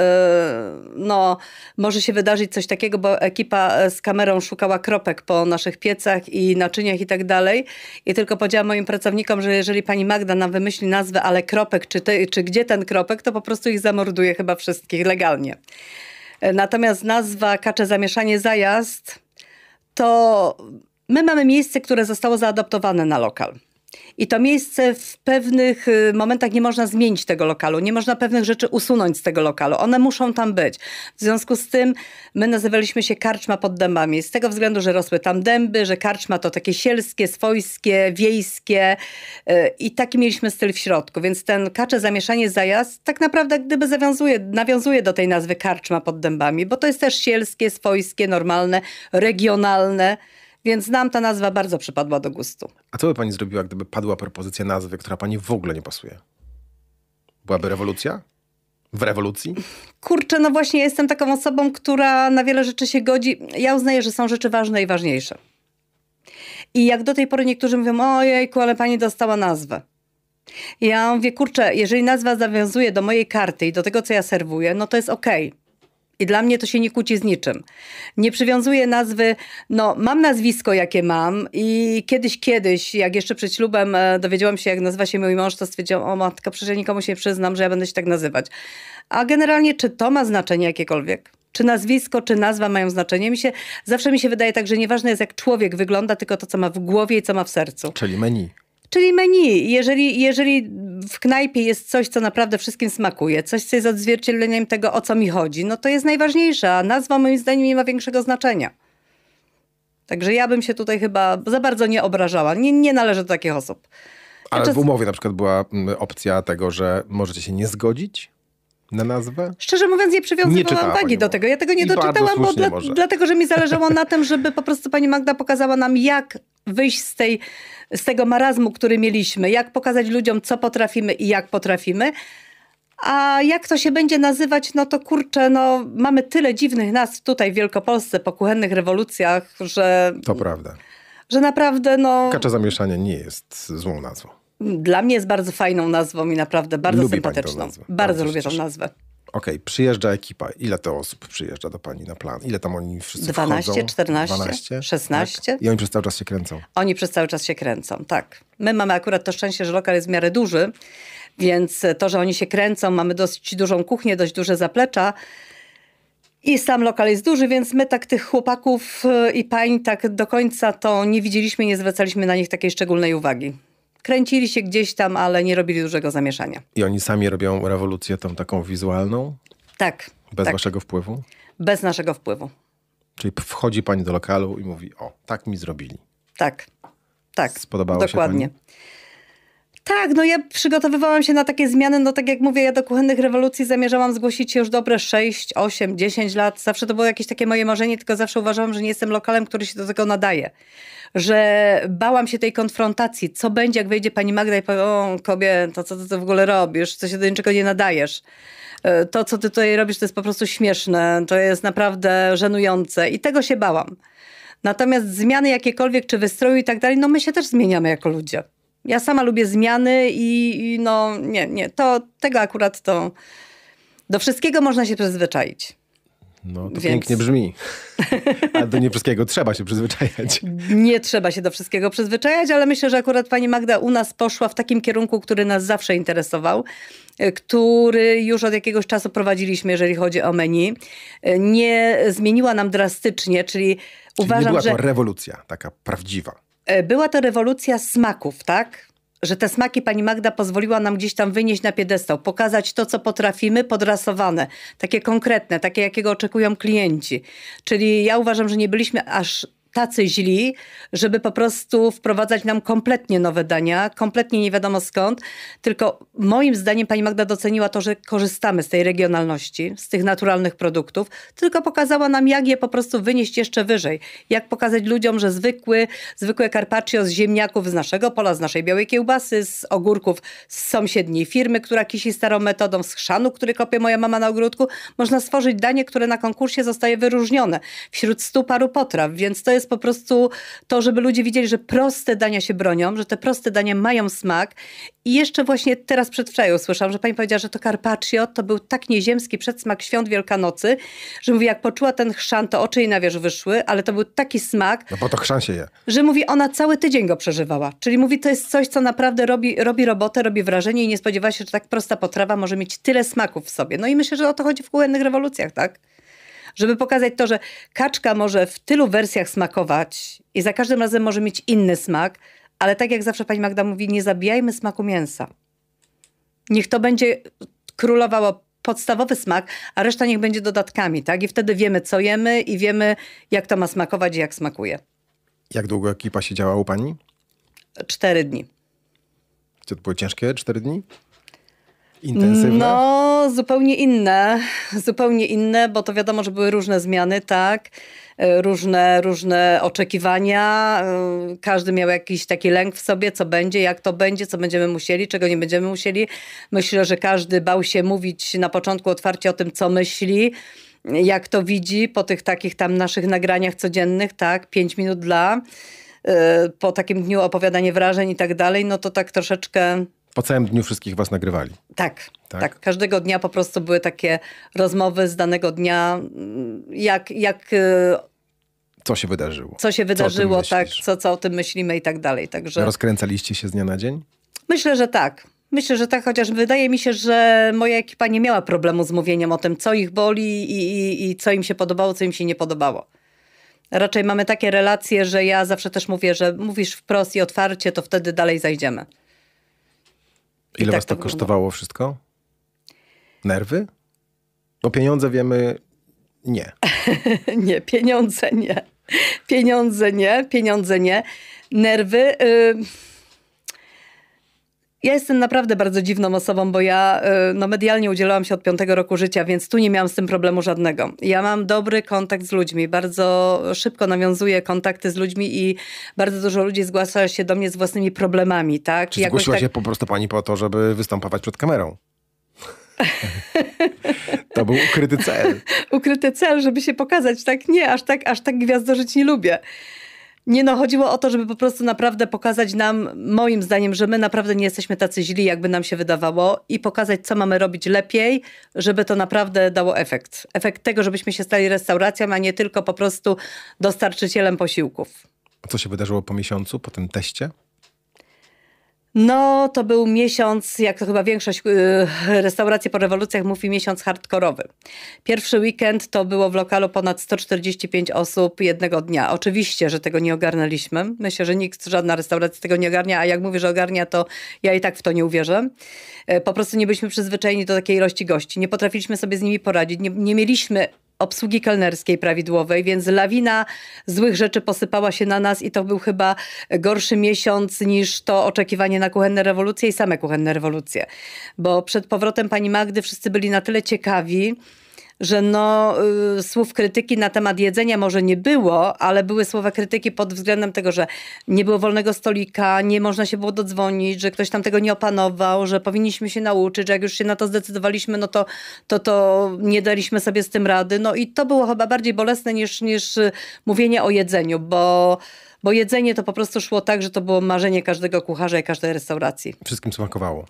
[SPEAKER 2] yy, no, może się wydarzyć coś takiego, bo ekipa e, z kamerą szukała kropek po naszych piecach i naczyniach i tak dalej. I tylko powiedziałam moim pracownikom, że jeżeli pani Magda nam wymyśli nazwę, ale kropek, czy, te, czy gdzie ten kropek, to po prostu ich zamorduje chyba wszystkich legalnie. E, natomiast nazwa Kacze Zamieszanie Zajazd to My mamy miejsce, które zostało zaadaptowane na lokal. I to miejsce w pewnych y, momentach nie można zmienić tego lokalu, nie można pewnych rzeczy usunąć z tego lokalu. One muszą tam być. W związku z tym my nazywaliśmy się karczma pod dębami, z tego względu, że rosły tam dęby, że karczma to takie sielskie, swojskie, wiejskie y, i taki mieliśmy styl w środku. Więc ten kacze zamieszanie zajazd tak naprawdę gdyby zawiązuje, nawiązuje do tej nazwy karczma pod dębami, bo to jest też sielskie, swojskie, normalne, regionalne. Więc nam ta nazwa bardzo przypadła do gustu.
[SPEAKER 1] A co by pani zrobiła, gdyby padła propozycja nazwy, która pani w ogóle nie pasuje? Byłaby rewolucja? w rewolucji?
[SPEAKER 2] Kurczę, no właśnie, jestem taką osobą, która na wiele rzeczy się godzi. Ja uznaję, że są rzeczy ważne i ważniejsze. I jak do tej pory niektórzy mówią, ojejku, ale pani dostała nazwę. Ja mówię, kurczę, jeżeli nazwa zawiązuje do mojej karty i do tego, co ja serwuję, no to jest okej. Okay. I dla mnie to się nie kłóci z niczym. Nie przywiązuję nazwy, no mam nazwisko jakie mam i kiedyś, kiedyś, jak jeszcze przed ślubem e, dowiedziałam się jak nazywa się mój mąż, to stwierdziłam, o matka, przecież ja nikomu się nie przyznam, że ja będę się tak nazywać. A generalnie, czy to ma znaczenie jakiekolwiek? Czy nazwisko, czy nazwa mają znaczenie? Mi się, zawsze mi się wydaje tak, że nieważne jest jak człowiek wygląda, tylko to co ma w głowie i co ma w sercu. Czyli menu. Czyli menu. Jeżeli, jeżeli w knajpie jest coś, co naprawdę wszystkim smakuje, coś, co jest odzwierciedleniem tego, o co mi chodzi, no to jest najważniejsze, a nazwa moim zdaniem nie ma większego znaczenia. Także ja bym się tutaj chyba za bardzo nie obrażała. Nie, nie należę do takich osób.
[SPEAKER 1] Ale w umowie na przykład była mm, opcja tego, że możecie się nie zgodzić na nazwę?
[SPEAKER 2] Szczerze mówiąc, nie przywiązywałam wagi do tego. Ja tego nie I doczytałam, bo dla, dlatego, że mi zależało na tym, żeby po prostu pani Magda pokazała nam, jak wyjść z, tej, z tego marazmu, który mieliśmy, jak pokazać ludziom, co potrafimy i jak potrafimy. A jak to się będzie nazywać, no to kurczę, no mamy tyle dziwnych nazw tutaj w Wielkopolsce po kuchennych rewolucjach, że... To prawda. Że naprawdę, no... Kacza
[SPEAKER 1] zamieszanie nie jest złą nazwą
[SPEAKER 2] dla mnie jest bardzo fajną nazwą i naprawdę bardzo Lubi sympatyczną. Bardzo lubię tą nazwę.
[SPEAKER 1] Okej, okay, przyjeżdża ekipa. Ile to osób przyjeżdża do pani na plan? Ile tam oni
[SPEAKER 2] wszyscy 12, wchodzą? 14, 12, 16. Tak? I oni
[SPEAKER 1] przez cały czas się kręcą.
[SPEAKER 2] Oni przez cały czas się kręcą, tak. My mamy akurat to szczęście, że lokal jest w miarę duży, więc to, że oni się kręcą, mamy dosyć dużą kuchnię, dość duże zaplecza. I sam lokal jest duży, więc my tak tych chłopaków y, i pań tak do końca to nie widzieliśmy, nie zwracaliśmy na nich takiej szczególnej uwagi kręcili się gdzieś tam, ale nie robili dużego zamieszania.
[SPEAKER 1] I oni sami robią rewolucję tą taką wizualną?
[SPEAKER 2] Tak. Bez tak.
[SPEAKER 1] waszego wpływu?
[SPEAKER 2] Bez naszego wpływu.
[SPEAKER 1] Czyli wchodzi pani do lokalu i mówi, o, tak mi zrobili. Tak, tak. Spodobało Dokładnie.
[SPEAKER 2] się pani? Tak, no ja przygotowywałam się na takie zmiany, no tak jak mówię, ja do kuchennych rewolucji zamierzałam zgłosić się już dobre 6, 8, 10 lat. Zawsze to było jakieś takie moje marzenie, tylko zawsze uważałam, że nie jestem lokalem, który się do tego nadaje. Że bałam się tej konfrontacji, co będzie, jak wejdzie pani Magda i powie, o kobieto, co ty to w ogóle robisz, co się do niczego nie nadajesz e, to, co ty tutaj robisz, to jest po prostu śmieszne, to jest naprawdę żenujące i tego się bałam. Natomiast zmiany jakiekolwiek, czy wystroju i tak dalej, no my się też zmieniamy jako ludzie. Ja sama lubię zmiany i, i no nie, nie, to tego akurat to. Do wszystkiego można się przyzwyczaić.
[SPEAKER 1] No, to Więc... pięknie brzmi. Ale do nie wszystkiego trzeba się przyzwyczajać.
[SPEAKER 2] Nie trzeba się do wszystkiego przyzwyczajać, ale myślę, że akurat pani Magda u nas poszła w takim kierunku, który nas zawsze interesował, e, który już od jakiegoś czasu prowadziliśmy, jeżeli chodzi o menu. E, nie zmieniła nam drastycznie, czyli, czyli uważam, nie była że... to
[SPEAKER 1] rewolucja taka prawdziwa.
[SPEAKER 2] E, była to rewolucja smaków, tak? Że te smaki pani Magda pozwoliła nam gdzieś tam wynieść na piedestał, pokazać to, co potrafimy, podrasowane, takie konkretne, takie, jakiego oczekują klienci. Czyli ja uważam, że nie byliśmy aż tacy źli, żeby po prostu wprowadzać nam kompletnie nowe dania, kompletnie nie wiadomo skąd. Tylko moim zdaniem pani Magda doceniła to, że korzystamy z tej regionalności, z tych naturalnych produktów, tylko pokazała nam, jak je po prostu wynieść jeszcze wyżej. Jak pokazać ludziom, że zwykły, zwykłe carpaccio z ziemniaków z naszego pola, z naszej białej kiełbasy, z ogórków z sąsiedniej firmy, która kisi starą metodą, z chrzanu, który kopie moja mama na ogródku, można stworzyć danie, które na konkursie zostaje wyróżnione wśród stu paru potraw, więc to jest jest po prostu to, żeby ludzie widzieli, że proste dania się bronią, że te proste dania mają smak. I jeszcze właśnie teraz przedwczoraj usłyszałam, że pani powiedziała, że to carpaccio to był tak nieziemski przedsmak świąt Wielkanocy, że mówi, jak poczuła ten chrzan, to oczy jej na wierzch wyszły, ale to był taki smak.
[SPEAKER 1] No bo to chrzan się je.
[SPEAKER 2] Że mówi, ona cały tydzień go przeżywała. Czyli mówi, to jest coś, co naprawdę robi, robi robotę, robi wrażenie i nie spodziewała się, że tak prosta potrawa może mieć tyle smaków w sobie. No i myślę, że o to chodzi w kuchennych rewolucjach, tak? żeby pokazać to, że kaczka może w tylu wersjach smakować i za każdym razem może mieć inny smak, ale tak jak zawsze pani Magda mówi, nie zabijajmy smaku mięsa. Niech to będzie królowało podstawowy smak, a reszta niech będzie dodatkami, tak? I wtedy wiemy, co jemy i wiemy, jak to ma smakować i jak smakuje.
[SPEAKER 1] Jak długo ekipa siedziała u pani?
[SPEAKER 2] Cztery dni.
[SPEAKER 1] Czy to były ciężkie cztery dni?
[SPEAKER 2] intensywne? No, zupełnie inne, zupełnie inne, bo to wiadomo, że były różne zmiany, tak e, różne, różne oczekiwania. E, każdy miał jakiś taki lęk w sobie, co będzie, jak to będzie, co będziemy musieli, czego nie będziemy musieli. Myślę, że każdy bał się mówić na początku otwarcie o tym, co myśli, jak to widzi po tych takich tam naszych nagraniach codziennych, tak, pięć minut dla, e, po takim dniu opowiadanie wrażeń i tak dalej, no to tak troszeczkę
[SPEAKER 1] po całym dniu wszystkich was nagrywali.
[SPEAKER 2] Tak, tak, tak, Każdego dnia po prostu były takie rozmowy z danego dnia, jak. jak y,
[SPEAKER 1] co się wydarzyło? Co się wydarzyło,
[SPEAKER 2] co tak, co, co o tym myślimy i tak dalej. Także...
[SPEAKER 1] Rozkręcaliście się z dnia na dzień?
[SPEAKER 2] Myślę, że tak. Myślę, że tak, chociaż wydaje mi się, że moja ekipa nie miała problemu z mówieniem o tym, co ich boli i, i, i co im się podobało, co im się nie podobało. Raczej mamy takie relacje, że ja zawsze też mówię, że mówisz wprost i otwarcie, to wtedy dalej zajdziemy.
[SPEAKER 1] Ile tak was to, kosztowało wszystko? Nerwy? O pieniądze wiemy nie.
[SPEAKER 2] nie, pieniądze nie. Pieniądze nie, pieniądze nie. Nerwy. Y ja jestem naprawdę bardzo dziwną osobą, bo ja y, no, medialnie udzielałam się od piątego roku życia, więc tu nie miałam z tym problemu żadnego. Ja mam dobry kontakt z ludźmi, bardzo szybko nawiązuję kontakty z ludźmi i bardzo dużo ludzi zgłasza się do mnie z własnymi problemami. Tak? Czy zgłosiła tak... się
[SPEAKER 1] po prostu pani po to, żeby występować przed kamerą? To był ukryty cel.
[SPEAKER 2] ukryty cel, żeby się pokazać. Tak nie, aż tak, aż tak gwiazdożyć nie lubię. Nie no, chodziło o to, żeby po prostu naprawdę pokazać nam, moim zdaniem, że my naprawdę nie jesteśmy tacy źli, jakby nam się wydawało, i pokazać, co mamy robić lepiej, żeby to naprawdę dało efekt. Efekt tego, żebyśmy się stali restauracją, a nie tylko po prostu dostarczycielem posiłków.
[SPEAKER 1] Co się wydarzyło po miesiącu, po tym teście?
[SPEAKER 2] No, to był miesiąc, jak to chyba większość y, restauracji po rewolucjach mówi, miesiąc hardkorowy. Pierwszy weekend to było w lokalu ponad 145 osób jednego dnia. Oczywiście, że tego nie ogarnęliśmy. Myślę, że nikt, żadna restauracja tego nie ogarnia, a jak mówię, że ogarnia, to ja i tak w to nie uwierzę. E, po prostu nie byliśmy przyzwyczajeni do takiej ilości gości. Nie potrafiliśmy sobie z nimi poradzić. Nie, nie mieliśmy obsługi kelnerskiej prawidłowej, więc lawina złych rzeczy posypała się na nas i to był chyba gorszy miesiąc niż to oczekiwanie na kuchenne rewolucje i same kuchenne rewolucje. Bo przed powrotem pani Magdy wszyscy byli na tyle ciekawi, że no, y, słów krytyki na temat jedzenia może nie było, ale były słowa krytyki pod względem tego, że nie było wolnego stolika, nie można się było dodzwonić, że ktoś tam tego nie opanował, że powinniśmy się nauczyć, że jak już się na to zdecydowaliśmy, no to, to, to nie daliśmy sobie z tym rady. No i to było chyba bardziej bolesne niż, niż mówienie o jedzeniu, bo bo jedzenie to po prostu szło tak, że to było marzenie każdego kucharza i każdej restauracji.
[SPEAKER 1] Wszystkim smakowało.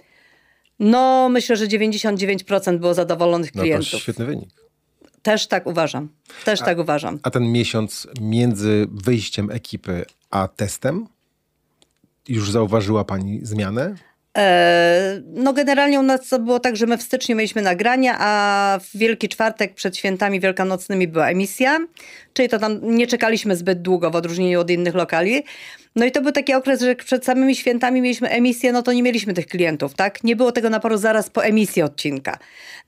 [SPEAKER 2] No, myślę, że 99% było zadowolonych klientów. No to świetny wynik. Też tak uważam. Też a, tak uważam.
[SPEAKER 1] A ten miesiąc między wyjściem ekipy a testem? Już zauważyła Pani zmianę?
[SPEAKER 2] E, no generalnie u nas było tak, że my w styczniu mieliśmy nagrania, a w Wielki Czwartek przed świętami wielkanocnymi była emisja, czyli to tam nie czekaliśmy zbyt długo w odróżnieniu od innych lokali. No i to był taki okres, że przed samymi świętami mieliśmy emisję, no to nie mieliśmy tych klientów, tak? Nie było tego naporu zaraz po emisji odcinka.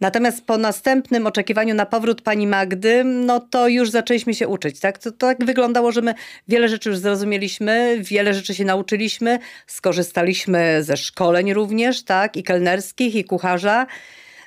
[SPEAKER 2] Natomiast po następnym oczekiwaniu na powrót pani Magdy, no to już zaczęliśmy się uczyć, tak? To, to tak wyglądało, że my wiele rzeczy już zrozumieliśmy, wiele rzeczy się nauczyliśmy, skorzystaliśmy ze szkoleń również, tak? I kelnerskich, i kucharza.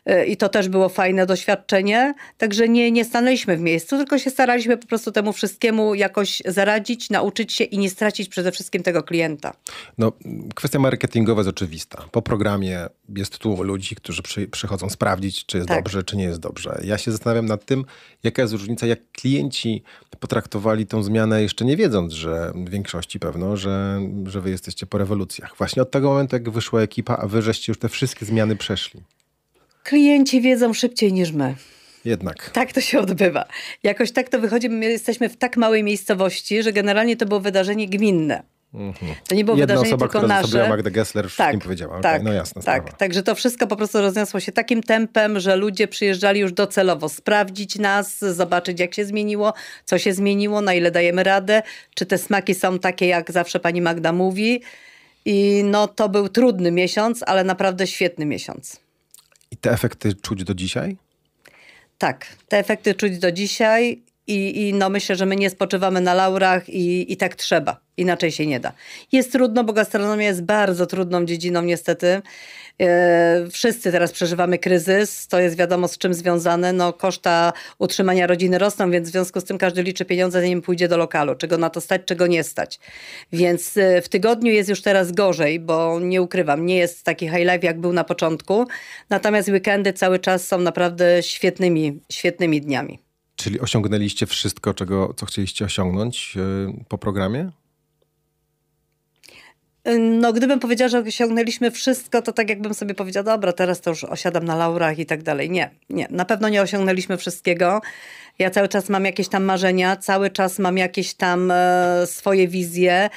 [SPEAKER 2] Y, i to też było fajne doświadczenie. Także nie, nie stanęliśmy w miejscu, tylko się staraliśmy po prostu temu wszystkiemu jakoś zaradzić, nauczyć się i nie stracić przede wszystkim tego klienta.
[SPEAKER 1] No, kwestia marketingowa jest oczywista. Po programie jest tu ludzi, którzy przy, przychodzą sprawdzić, czy jest tak. dobrze, czy nie jest dobrze. Ja się zastanawiam nad tym, jaka jest różnica, jak klienci potraktowali tą zmianę, jeszcze nie wiedząc, że w większości pewno, że, że wy jesteście po rewolucjach. Właśnie od tego momentu, jak wyszła ekipa, a wy żeście już te wszystkie zmiany przeszli.
[SPEAKER 2] Klienci wiedzą szybciej niż my. Jednak. Tak to się odbywa. Jakoś tak to wychodzi. My jesteśmy w tak małej miejscowości, że generalnie to było wydarzenie gminne.
[SPEAKER 1] Mhm. To nie było Jedna wydarzenie osoba, tylko która nasze. Magda Gessler tak, wszystkim powiedziała. Tak, no jasne.
[SPEAKER 2] Tak, także to wszystko po prostu rozniosło się takim tempem, że ludzie przyjeżdżali już docelowo sprawdzić nas, zobaczyć jak się zmieniło, co się zmieniło, na ile dajemy radę, czy te smaki są takie, jak zawsze pani Magda mówi. I no to był trudny miesiąc, ale naprawdę świetny miesiąc.
[SPEAKER 1] I te efekty czuć do dzisiaj?
[SPEAKER 2] Tak, te efekty czuć do dzisiaj i, I, no myślę, że my nie spoczywamy na laurach i, i tak trzeba. Inaczej się nie da. Jest trudno, bo gastronomia jest bardzo trudną dziedziną niestety. E, wszyscy teraz przeżywamy kryzys, to jest wiadomo z czym związane. No, koszta utrzymania rodziny rosną, więc w związku z tym każdy liczy pieniądze, zanim pójdzie do lokalu, czego na to stać, czego nie stać. Więc e, w tygodniu jest już teraz gorzej, bo nie ukrywam, nie jest taki high life jak był na początku. Natomiast weekendy cały czas są naprawdę świetnymi, świetnymi dniami.
[SPEAKER 1] Czyli osiągnęliście wszystko, czego, co chcieliście osiągnąć e, po programie?
[SPEAKER 2] No, gdybym powiedziała, że osiągnęliśmy wszystko, to tak jakbym sobie powiedziała, dobra, teraz to już osiadam na laurach i tak dalej. Nie, nie, na pewno nie osiągnęliśmy wszystkiego. Ja cały czas mam jakieś tam marzenia, cały czas mam jakieś tam e, swoje wizje.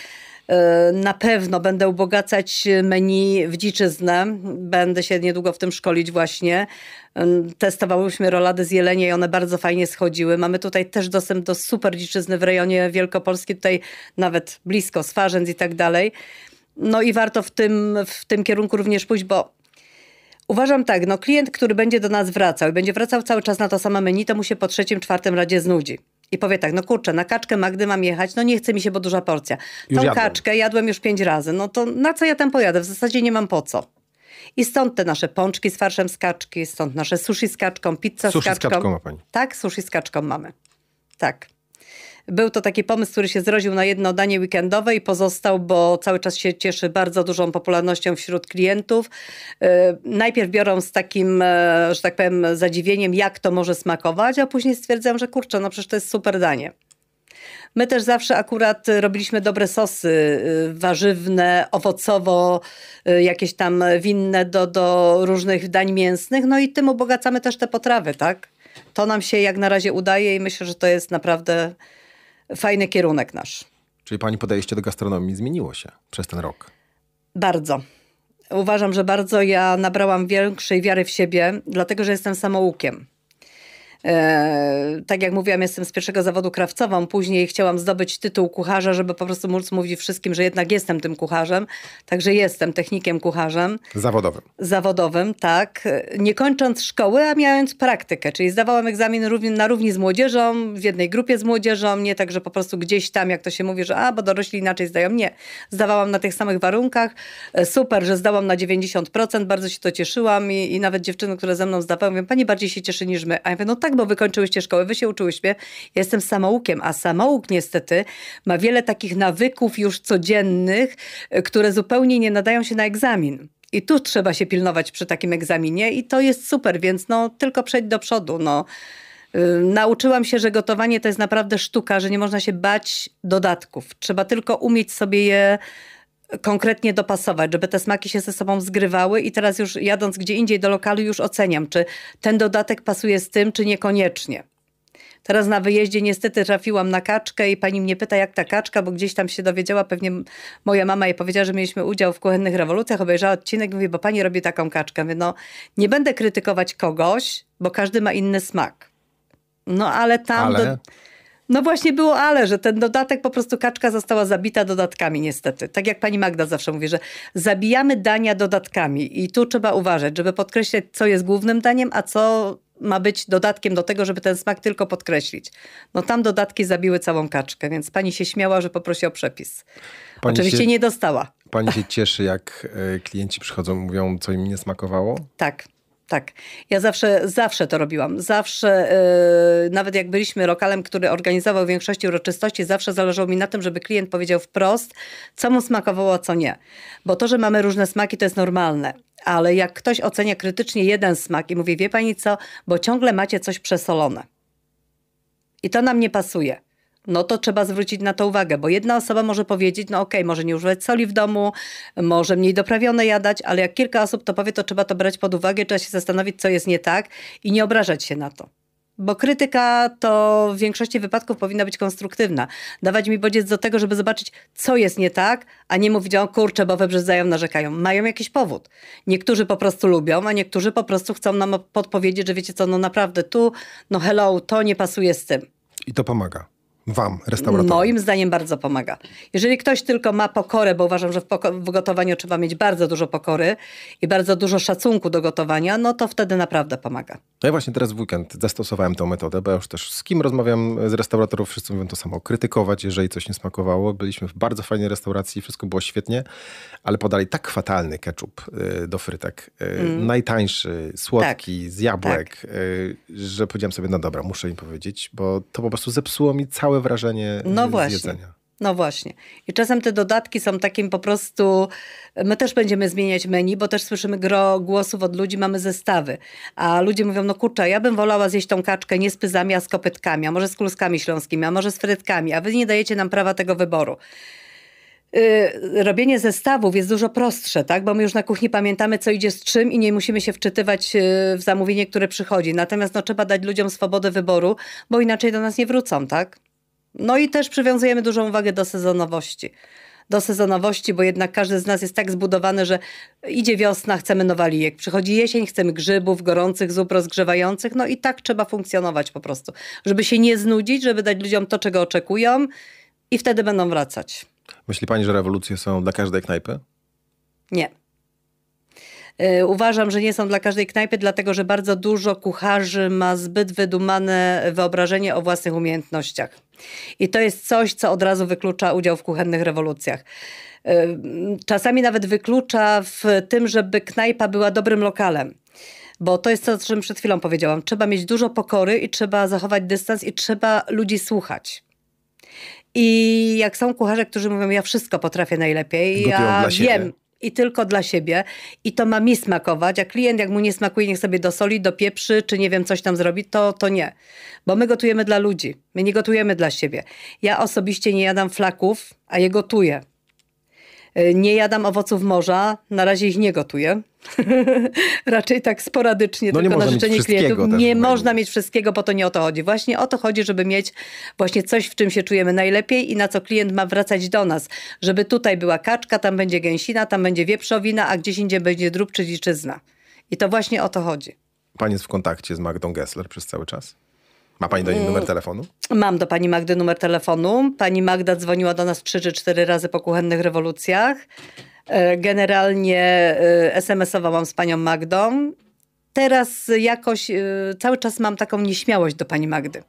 [SPEAKER 2] E, na pewno będę ubogacać menu w dziczyznę. Będę się niedługo w tym szkolić właśnie. E, testowałyśmy rolady z jelenie i one bardzo fajnie schodziły. Mamy tutaj też dostęp do super dziczyzny w rejonie Wielkopolski, tutaj nawet blisko Swarzędz i tak dalej. No i warto w tym, w tym kierunku również pójść, bo Uważam tak, no klient, który będzie do nas wracał i będzie wracał cały czas na to samo menu, to mu się po trzecim, czwartym radzie znudzi i powie tak, no kurczę, na kaczkę Magdy mam jechać, no nie chce mi się, bo duża porcja. Tą jadłem. kaczkę jadłem już pięć razy, no to na co ja tam pojadę? W zasadzie nie mam po co. I stąd te nasze pączki z farszem z kaczki, stąd nasze sushi z kaczką, pizza sushi z kaczką. Sushi z kaczką ma pani. Tak, sushi z kaczką mamy. Tak. Był to taki pomysł, który się zrodził na jedno danie weekendowe i pozostał, bo cały czas się cieszy bardzo dużą popularnością wśród klientów. E, najpierw biorą z takim, e, że tak powiem, zadziwieniem, jak to może smakować, a później stwierdzam, że kurczę, no przecież to jest super danie. My też zawsze akurat robiliśmy dobre sosy e, warzywne, owocowo, jakieś tam winne do, do różnych dań mięsnych, no i tym ubogacamy też te potrawy, tak? To nam się jak na razie udaje i myślę, że to jest naprawdę fajny kierunek nasz.
[SPEAKER 1] Czyli pani podejście do gastronomii zmieniło się przez ten rok?
[SPEAKER 2] Bardzo. Uważam, że bardzo ja nabrałam większej wiary w siebie, dlatego że jestem samoukiem. E, tak jak mówiłam, jestem z pierwszego zawodu krawcową, później chciałam zdobyć tytuł kucharza, żeby po prostu móc mówić wszystkim, że jednak jestem tym kucharzem. Także jestem technikiem kucharzem. Zawodowym. Zawodowym, tak. Nie kończąc szkoły, a mając praktykę, czyli zdawałam egzamin równi, na równi z młodzieżą, w jednej grupie z młodzieżą, nie tak, że po prostu gdzieś tam, jak to się mówi, że a, bo dorośli inaczej zdają. Nie. Zdawałam na tych samych warunkach. E, super, że zdałam na 90%, bardzo się to cieszyłam i, i nawet dziewczyny, które ze mną zdawały, mówią, pani bardziej się cieszy niż my. A ja mówię, no tak tak, bo wykończyłyście szkołę, wy się uczyłyście. Ja jestem samoukiem, a samouk niestety ma wiele takich nawyków już codziennych, e, które zupełnie nie nadają się na egzamin. I tu trzeba się pilnować przy takim egzaminie i to jest super, więc no tylko przejdź do przodu, no. E, nauczyłam się, że gotowanie to jest naprawdę sztuka, że nie można się bać dodatków. Trzeba tylko umieć sobie je konkretnie dopasować, żeby te smaki się ze sobą zgrywały i teraz już jadąc gdzie indziej do lokalu już oceniam, czy ten dodatek pasuje z tym, czy niekoniecznie. Teraz na wyjeździe niestety trafiłam na kaczkę i pani mnie pyta, jak ta kaczka, bo gdzieś tam się dowiedziała, pewnie moja mama jej powiedziała, że mieliśmy udział w kuchennych rewolucjach, obejrzała odcinek i mówi, bo pani robi taką kaczkę. Mówię, no nie będę krytykować kogoś, bo każdy ma inny smak. No ale tam... Ale... Do no właśnie było ale, że ten dodatek po prostu kaczka została zabita dodatkami niestety. Tak jak pani Magda zawsze mówi, że zabijamy dania dodatkami i tu trzeba uważać, żeby podkreślać co jest głównym daniem, a co ma być dodatkiem do tego, żeby ten smak tylko podkreślić. No tam dodatki zabiły całą kaczkę, więc pani się śmiała, że poprosi o przepis. Pani Oczywiście się, nie dostała.
[SPEAKER 1] Pani się cieszy, jak e, klienci przychodzą, mówią, co im nie smakowało?
[SPEAKER 2] Tak. Tak, ja zawsze, zawsze to robiłam. Zawsze, yy, nawet jak byliśmy lokalem, który organizował większość uroczystości, zawsze zależało mi na tym, żeby klient powiedział wprost, co mu smakowało, a co nie. Bo to, że mamy różne smaki, to jest normalne. Ale jak ktoś ocenia krytycznie jeden smak i mówi, wie pani co, bo ciągle macie coś przesolone. I to nam nie pasuje no to trzeba zwrócić na to uwagę, bo jedna osoba może powiedzieć, no okej, okay, może nie używać soli w domu, może mniej doprawione jadać, ale jak kilka osób to powie, to trzeba to brać pod uwagę, trzeba się zastanowić, co jest nie tak i nie obrażać się na to. Bo krytyka to w większości wypadków powinna być konstruktywna. Dawać mi bodziec do tego, żeby zobaczyć, co jest nie tak, a nie mówić, o kurczę, bo wybrzydzają, narzekają. Mają jakiś powód. Niektórzy po prostu lubią, a niektórzy po prostu chcą nam podpowiedzieć, że wiecie co, no naprawdę tu, no hello, to nie pasuje z tym.
[SPEAKER 1] I to pomaga. Wam, restauratorom?
[SPEAKER 2] Moim zdaniem bardzo pomaga. Jeżeli ktoś tylko ma pokorę, bo uważam, że w, w, gotowaniu trzeba mieć bardzo dużo pokory i bardzo dużo szacunku do gotowania, no to wtedy naprawdę pomaga.
[SPEAKER 1] No ja właśnie teraz w weekend zastosowałem tę metodę, bo ja już też z kim rozmawiam z restauratorów, wszyscy mówią to samo, krytykować, jeżeli coś nie smakowało. Byliśmy w bardzo fajnej restauracji, wszystko było świetnie, ale podali tak fatalny ketchup y, do frytek, y, mm. najtańszy, słodki, tak. z jabłek, tak. Y, że powiedziałem sobie, no dobra, muszę im powiedzieć, bo to po prostu zepsuło mi cały wrażenie no właśnie. jedzenia.
[SPEAKER 2] No właśnie. I czasem te dodatki są takim po prostu. My też będziemy zmieniać menu, bo też słyszymy gro głosów od ludzi, mamy zestawy. A ludzie mówią: No kurczę, ja bym wolała zjeść tą kaczkę nie z pyzami, a z kopytkami, a może z kluskami śląskimi, a może z frytkami, a wy nie dajecie nam prawa tego wyboru. Yy, robienie zestawów jest dużo prostsze, tak? bo my już na kuchni pamiętamy, co idzie z czym i nie musimy się wczytywać yy, w zamówienie, które przychodzi. Natomiast no, trzeba dać ludziom swobodę wyboru, bo inaczej do nas nie wrócą, tak? No i też przywiązujemy dużą uwagę do sezonowości. Do sezonowości, bo jednak każdy z nas jest tak zbudowany, że idzie wiosna, chcemy nowalijek, przychodzi jesień, chcemy grzybów, gorących zup, rozgrzewających. No i tak trzeba funkcjonować po prostu, żeby się nie znudzić, żeby dać ludziom to, czego oczekują i wtedy będą wracać.
[SPEAKER 1] Myśli pani, że rewolucje są dla każdej knajpy?
[SPEAKER 2] Nie. E, uważam, że nie są dla każdej knajpy, dlatego że bardzo dużo kucharzy ma zbyt wydumane wyobrażenie o własnych umiejętnościach. I to jest coś, co od razu wyklucza udział w kuchennych rewolucjach. E, czasami nawet wyklucza w tym, żeby knajpa była dobrym lokalem bo to jest to, o czym przed chwilą powiedziałam. Trzeba mieć dużo pokory i trzeba zachować dystans i trzeba ludzi słuchać. I jak są kucharze, którzy mówią, ja wszystko potrafię najlepiej, Gotują ja wiem, i tylko dla siebie. I to ma mi smakować, a klient jak mu nie smakuje, niech sobie dosoli, dopieprzy, czy nie wiem, coś tam zrobi, to, to nie. Bo my gotujemy dla ludzi, my nie gotujemy dla siebie. Ja osobiście nie jadam flaków, a je gotuję. Y, nie jadam owoców morza, na razie ich nie gotuję. Raczej tak sporadycznie, no tylko na życzenie klientów. Nie no można mieć wszystkiego, bo to nie o to chodzi. Właśnie o to chodzi, żeby mieć właśnie coś, w czym się czujemy najlepiej i na co klient ma wracać do nas. Żeby tutaj była kaczka, tam będzie gęsina, tam będzie wieprzowina, a gdzieś indziej będzie drób czy dziczyzna. I to właśnie o to chodzi.
[SPEAKER 1] Pan jest w kontakcie z Magdą Gessler przez cały czas? Ma pani do niej numer mm. telefonu?
[SPEAKER 2] Mam do pani Magdy numer telefonu. Pani Magda dzwoniła do nas trzy czy cztery razy po kuchennych rewolucjach. E, generalnie e, SMS-owałam z panią Magdą. Teraz jakoś e, cały czas mam taką nieśmiałość do pani Magdy.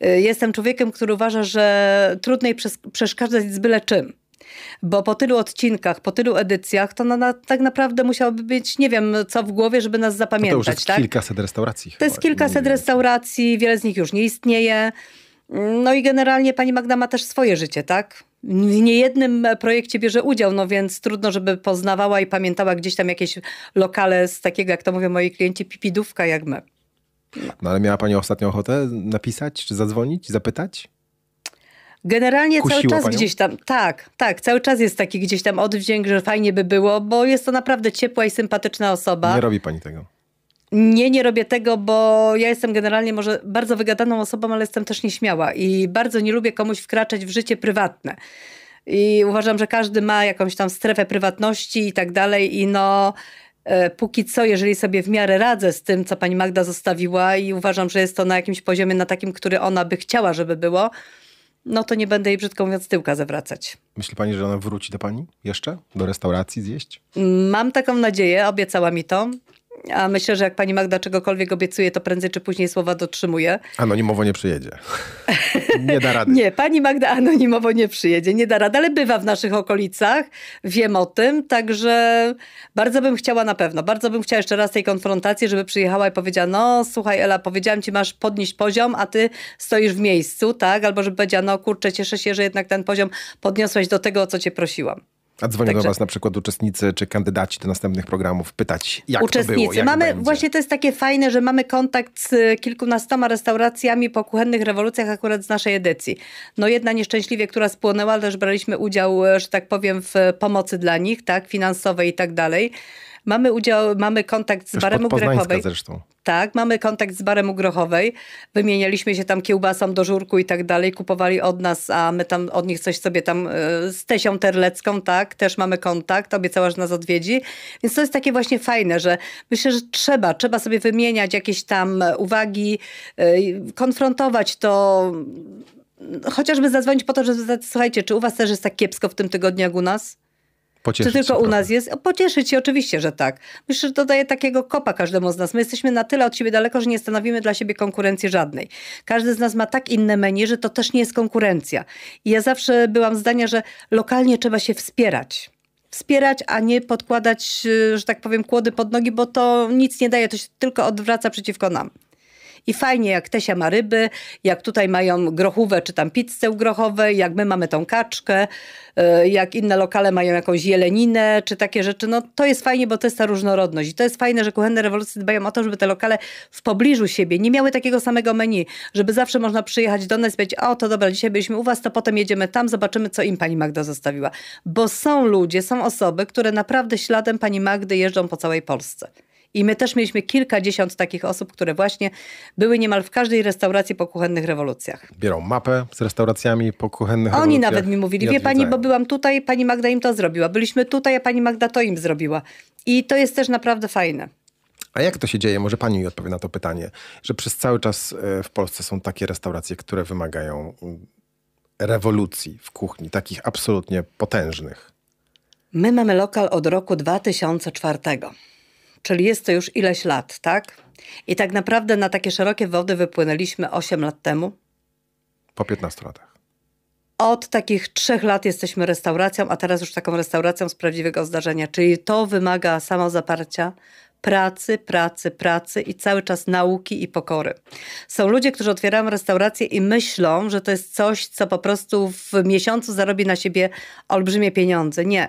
[SPEAKER 2] Jestem człowiekiem, który uważa, że trudno jej przeszkadzać z byle czym. Bo po tylu odcinkach, po tylu edycjach, to tak naprawdę musiałoby być, nie wiem, co w głowie, żeby nas zapamiętać. No to już jest tak?
[SPEAKER 1] kilkaset restauracji.
[SPEAKER 2] To jest kilkaset restauracji, wiele z nich już nie istnieje. No i generalnie pani Magda ma też swoje życie, tak? W niejednym projekcie bierze udział, no więc trudno, żeby poznawała i pamiętała gdzieś tam jakieś lokale z takiego, jak to mówią moi klienci, pipidówka jak my.
[SPEAKER 1] No ale miała pani ostatnią ochotę napisać, czy zadzwonić, zapytać?
[SPEAKER 2] Generalnie cały czas panią? gdzieś tam, tak, tak, cały czas jest taki gdzieś tam odwdzięk, że fajnie by było, bo jest to naprawdę ciepła i sympatyczna osoba. Nie robi pani tego. Nie, nie robię tego, bo ja jestem generalnie może bardzo wygadaną osobą, ale jestem też nieśmiała i bardzo nie lubię komuś wkraczać w życie prywatne. I uważam, że każdy ma jakąś tam strefę prywatności i tak dalej i no e, póki co, jeżeli sobie w miarę radzę z tym, co pani Magda zostawiła i uważam, że jest to na jakimś poziomie, na takim, który ona by chciała, żeby było, no to nie będę jej brzydko mówiąc tyłka zawracać.
[SPEAKER 1] Myśli pani, że ona wróci do pani jeszcze? Do restauracji
[SPEAKER 2] zjeść? Mm, mam taką nadzieję, obiecała mi to a myślę, że jak pani Magda czegokolwiek obiecuje, to prędzej czy później słowa dotrzymuje.
[SPEAKER 1] Anonimowo nie przyjedzie. nie da rady.
[SPEAKER 2] Nie, pani Magda anonimowo nie przyjedzie, nie da rady, ale bywa w naszych okolicach, wiem o tym, także bardzo bym chciała na pewno, bardzo bym chciała jeszcze raz tej konfrontacji, żeby przyjechała i powiedziała, no słuchaj Ela, powiedziałam ci, masz podnieść poziom, a ty stoisz w miejscu, tak? Albo żeby powiedziała, no kurczę, cieszę się, że jednak ten poziom podniosłeś do tego, o co cię prosiłam.
[SPEAKER 1] A dzwonią Także... do Was na przykład uczestnicy czy kandydaci do następnych programów pytać, jak uczestnicy. to było, jak mamy, Właśnie
[SPEAKER 2] to jest takie fajne, że mamy kontakt z kilkunastoma restauracjami po kuchennych rewolucjach akurat z naszej edycji. No jedna nieszczęśliwie, która spłonęła, też braliśmy udział, e, że tak powiem, w pomocy dla nich, tak, finansowej i tak dalej. Mamy udział, mamy kontakt z Też Barem Ugrachowej. zresztą. Tak, mamy kontakt z Barem Ugrochowej. Wymienialiśmy się tam kiełbasą do żurku i tak dalej. Kupowali od nas, a my tam od nich coś sobie tam e, z Tesią Terlecką, tak? Też mamy kontakt. Obiecała, że nas odwiedzi. Więc to jest takie właśnie fajne, że myślę, że trzeba. Trzeba sobie wymieniać jakieś tam uwagi, e, konfrontować to chociażby zadzwonić po to, żeby zadać, słuchajcie, czy u was też jest tak kiepsko w tym tygodniu jak u nas? Pocieszyć Czy tylko się, u nas jest? Pocieszyć się oczywiście, że tak. Myślę, że to daje takiego kopa każdemu z nas. My jesteśmy na tyle od siebie daleko, że nie stanowimy dla siebie konkurencji żadnej. Każdy z nas ma tak inne menu, że to też nie jest konkurencja. I ja zawsze byłam zdania, że lokalnie trzeba się wspierać wspierać, a nie podkładać, y, że tak powiem, kłody pod nogi, bo to nic nie daje, to się tylko odwraca przeciwko nam i fajnie jak Tesia ma ryby, jak tutaj mają grochówę czy tam pizzę grochową, jak my mamy tą kaczkę, y, jak inne lokale mają jakąś jeleninę czy takie rzeczy. No to jest fajnie, bo to jest ta różnorodność. I to jest fajne, że kuchenne rewolucje dbają o to, żeby te lokale w pobliżu siebie nie miały takiego samego menu, żeby zawsze można przyjechać do nas i powiedzieć, o to dobra, dzisiaj byliśmy u was, to potem jedziemy tam, zobaczymy co im pani Magda zostawiła. Bo są ludzie, są osoby, które naprawdę śladem pani Magdy jeżdżą po całej Polsce. I my też mieliśmy kilkadziesiąt takich osób, które właśnie były niemal w każdej restauracji po kuchennych rewolucjach.
[SPEAKER 1] Biorą mapę z restauracjami po kuchennych Oni rewolucjach. Oni nawet mi mówili, wie pani, bo
[SPEAKER 2] byłam tutaj, pani Magda im to zrobiła. Byliśmy tutaj, a pani Magda to im zrobiła. I to jest też naprawdę fajne.
[SPEAKER 1] A jak to się dzieje? Może pani mi odpowie na to pytanie, że przez cały czas e, w Polsce są takie restauracje, które wymagają mm, rewolucji w kuchni, takich absolutnie potężnych.
[SPEAKER 2] My mamy lokal od roku 2004. Czyli jest to już ileś lat, tak? I tak naprawdę na takie szerokie wody wypłynęliśmy 8 lat temu.
[SPEAKER 1] Po 15 latach.
[SPEAKER 2] Od takich trzech lat jesteśmy restauracją, a teraz już taką restauracją z prawdziwego zdarzenia, czyli to wymaga samozaparcia, pracy, pracy, pracy i cały czas nauki i pokory. Są ludzie, którzy otwierają restaurację i myślą, że to jest coś, co po prostu w miesiącu zarobi na siebie olbrzymie pieniądze. Nie.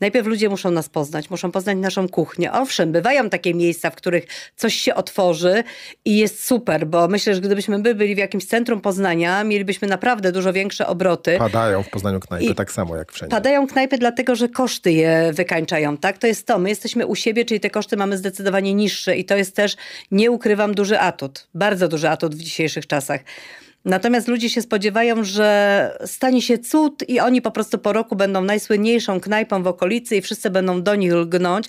[SPEAKER 2] Najpierw ludzie muszą nas poznać, muszą poznać naszą kuchnię. Owszem, bywają takie miejsca, w których coś się otworzy i jest super, bo myślę, że gdybyśmy my byli w jakimś centrum Poznania, mielibyśmy naprawdę dużo większe obroty.
[SPEAKER 1] Padają w Poznaniu knajpy, I tak samo jak wszędzie.
[SPEAKER 2] Padają knajpy dlatego, że koszty je wykańczają, tak? To jest to. My jesteśmy u siebie, czyli te koszty mamy z zdecydowanie niższe i to jest też, nie ukrywam, duży atut, bardzo duży atut w dzisiejszych czasach. Natomiast ludzie się spodziewają, że stanie się cud i oni po prostu po roku będą najsłynniejszą knajpą w okolicy i wszyscy będą do nich lgnąć.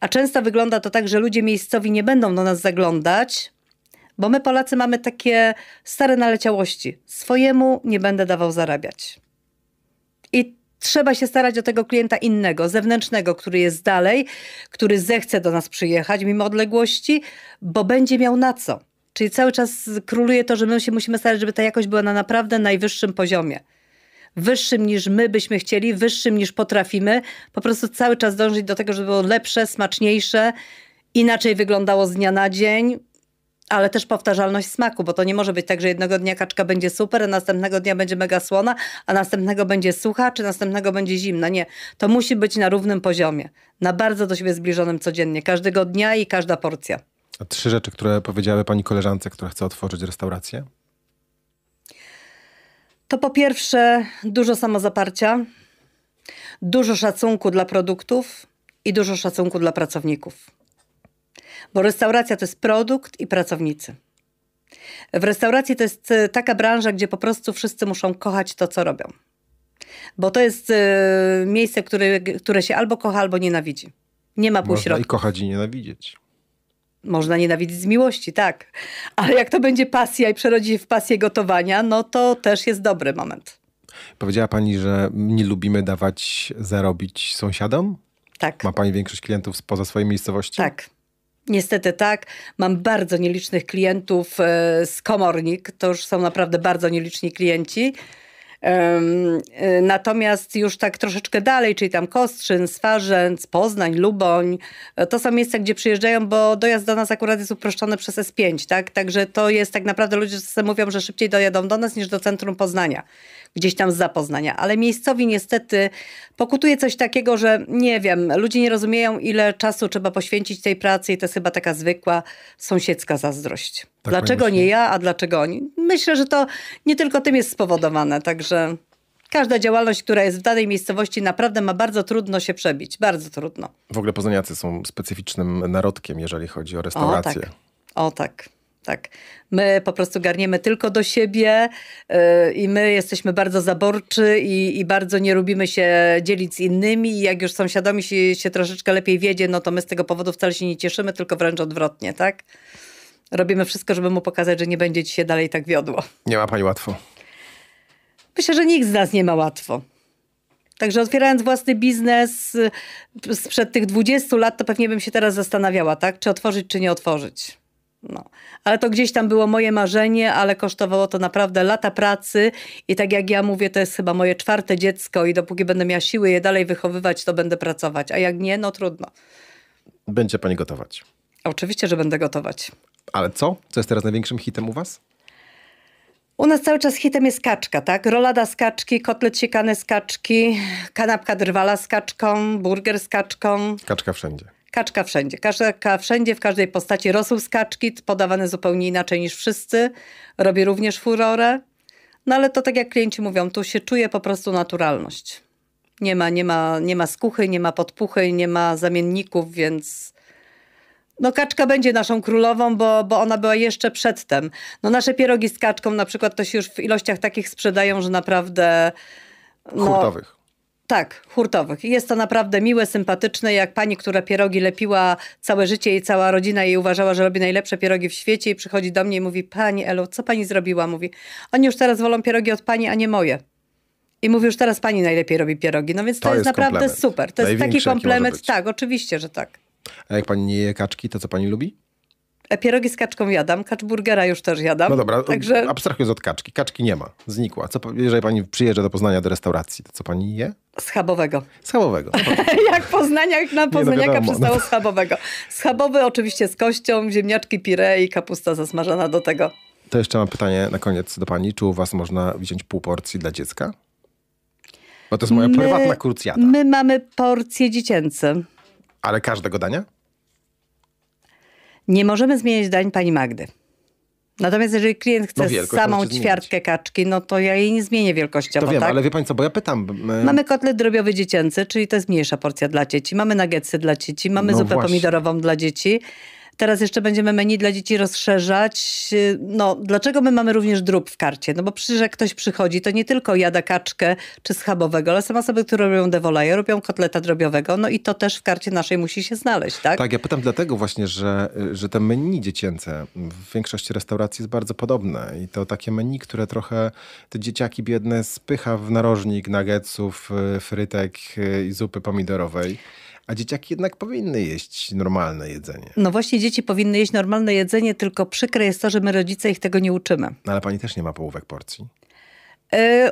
[SPEAKER 2] A często wygląda to tak, że ludzie miejscowi nie będą do nas zaglądać, bo my Polacy mamy takie stare naleciałości. Swojemu nie będę dawał zarabiać. I trzeba się starać o tego klienta innego, zewnętrznego, który jest dalej, który zechce do nas przyjechać mimo odległości, bo będzie miał na co. Czyli cały czas króluje to, że my się musimy starać, żeby ta jakość była na naprawdę najwyższym poziomie. Wyższym niż my byśmy chcieli, wyższym niż potrafimy. Po prostu cały czas dążyć do tego, żeby było lepsze, smaczniejsze, inaczej wyglądało z dnia na dzień, ale też powtarzalność smaku, bo to nie może być tak, że jednego dnia kaczka będzie super, a następnego dnia będzie mega słona, a następnego będzie sucha, czy następnego będzie zimna. Nie, to musi być na równym poziomie, na bardzo do siebie zbliżonym codziennie, każdego dnia i każda porcja.
[SPEAKER 1] A trzy rzeczy, które powiedziały pani koleżance, która chce otworzyć restaurację?
[SPEAKER 2] To po pierwsze dużo samozaparcia, dużo szacunku dla produktów i dużo szacunku dla pracowników bo restauracja to jest produkt i pracownicy. W restauracji to jest y, taka branża, gdzie po prostu wszyscy muszą kochać to, co robią. Bo to jest y, miejsce, które, które się albo kocha, albo nienawidzi. Nie ma półśrodka. Można i
[SPEAKER 1] kochać i nienawidzieć.
[SPEAKER 2] Można nienawidzić z miłości, tak. Ale jak to będzie pasja i przerodzi się w pasję gotowania, no to też jest dobry moment.
[SPEAKER 1] Powiedziała pani, że nie lubimy dawać zarobić sąsiadom? Tak. Ma pani większość klientów spoza swojej miejscowości? Tak.
[SPEAKER 2] Niestety tak. Mam bardzo nielicznych klientów e, z komornik. To już są naprawdę bardzo nieliczni klienci. E, natomiast już tak troszeczkę dalej, czyli tam Kostrzyn, Swarzędz, Poznań, Luboń, e, to są miejsca, gdzie przyjeżdżają, bo dojazd do nas akurat jest uproszczony przez S5, tak? Także to jest tak naprawdę ludzie, co mówią, że szybciej dojadą do nas niż do centrum Poznania gdzieś tam z zapoznania. Ale miejscowi niestety pokutuje coś takiego, że nie wiem, ludzie nie rozumieją, ile czasu trzeba poświęcić tej pracy i to jest chyba taka zwykła sąsiedzka zazdrość. Tak dlaczego nie ja, a dlaczego oni? Myślę, że to nie tylko tym jest spowodowane, także każda działalność, która jest w danej miejscowości, naprawdę ma bardzo trudno się przebić. Bardzo trudno.
[SPEAKER 1] W ogóle Poznaniacy są specyficznym narodkiem, jeżeli chodzi o restaurację. O tak.
[SPEAKER 2] O, tak. Tak. My po prostu garniemy tylko do siebie yy, i my jesteśmy bardzo zaborczy i, i, bardzo nie lubimy się dzielić z innymi. I jak już sąsiadomi się, się troszeczkę lepiej wiedzie, no to my z tego powodu wcale się nie cieszymy, tylko wręcz odwrotnie, tak? Robimy wszystko, żeby mu pokazać, że nie będzie ci się dalej tak wiodło.
[SPEAKER 1] Nie ma pani łatwo.
[SPEAKER 2] Myślę, że nikt z nas nie ma łatwo. Także otwierając własny biznes y, sprzed tych 20 lat, to pewnie bym się teraz zastanawiała, tak? Czy otworzyć, czy nie otworzyć. No. Ale to gdzieś tam było moje marzenie, ale kosztowało to naprawdę lata pracy i tak jak ja mówię, to jest chyba moje czwarte dziecko i dopóki będę miała siły je dalej wychowywać, to będę pracować, a jak nie, no trudno.
[SPEAKER 1] Będzie pani gotować.
[SPEAKER 2] Oczywiście, że będę gotować.
[SPEAKER 1] Ale co? Co jest teraz największym hitem u was?
[SPEAKER 2] U nas cały czas hitem jest kaczka, tak? Rolada z kaczki, kotlet siekany z kaczki, kanapka drwala z kaczką, burger z kaczką. Kaczka wszędzie. Kaczka wszędzie. Kaczka wszędzie, w każdej postaci. Rosół z kaczki, podawany zupełnie inaczej niż wszyscy. Robi również furorę. No ale to tak jak klienci mówią, tu się czuje po prostu naturalność. Nie ma, nie ma, nie ma skuchy, nie ma podpuchy, nie ma zamienników, więc... No kaczka będzie naszą królową, bo, bo ona była jeszcze przedtem. No nasze pierogi z kaczką na przykład to się już w ilościach takich sprzedają, że naprawdę... No, hurtowych. Tak, hurtowych. Jest to naprawdę miłe, sympatyczne, jak pani, która pierogi lepiła całe życie i cała rodzina jej uważała, że robi najlepsze pierogi w świecie i przychodzi do mnie i mówi, pani Elo, co pani zrobiła? Mówi, oni już teraz wolą pierogi od pani, a nie moje. I mówi, już teraz pani najlepiej robi pierogi. No więc to, to jest, jest, naprawdę komplement. super. To Największy, jest taki komplement. Tak, oczywiście, że tak.
[SPEAKER 1] A jak pani nie je kaczki, to co pani lubi?
[SPEAKER 2] E, pierogi z kaczką jadam, kaczburgera już też jadam. No dobra, także...
[SPEAKER 1] abstrahując od kaczki. Kaczki nie ma, znikła. Co, jeżeli pani przyjeżdża do Poznania do restauracji, to co pani je? Schabowego. Schabowego.
[SPEAKER 2] jak Poznania, jak na no Poznaniaka no schabowego. Schabowy oczywiście z kością, ziemniaczki pire i kapusta zasmażona do tego.
[SPEAKER 1] To jeszcze mam pytanie na koniec do pani. Czy u was można wziąć pół porcji dla dziecka? Bo to jest moja my, prywatna krucjata.
[SPEAKER 2] My mamy porcje dziecięce.
[SPEAKER 1] Ale każdego dania?
[SPEAKER 2] Nie możemy zmieniać dań pani Magdy. Natomiast jeżeli klient chce no samą ćwiartkę kaczki, no to ja jej nie zmienię wielkościowo. To wiem, tak? ale
[SPEAKER 1] wie pani co, bo ja pytam. My... E, mamy
[SPEAKER 2] kotlet drobiowy dziecięcy, czyli to jest mniejsza porcja dla dzieci. Mamy nuggetsy dla dzieci, mamy no zupę właśnie. pomidorową dla dzieci. Teraz jeszcze będziemy menu dla dzieci rozszerzać. No, dlaczego my mamy również drób w karcie? No bo przecież jak ktoś przychodzi, to nie tylko jada kaczkę czy schabowego, ale są osoby, które robią devolaje, robią kotleta drobiowego, no i to też w karcie naszej musi się znaleźć, tak?
[SPEAKER 1] Tak, ja pytam dlatego właśnie, że, że te menu dziecięce w większości restauracji jest bardzo podobne i to takie menu, które trochę te dzieciaki biedne spycha w narożnik nuggetsów, y, frytek y, i zupy pomidorowej a dzieciaki jednak powinny jeść normalne jedzenie.
[SPEAKER 2] No właśnie, dzieci powinny jeść normalne jedzenie, tylko przykre jest to, że my rodzice ich tego nie uczymy.
[SPEAKER 1] No ale pani też nie ma połówek porcji.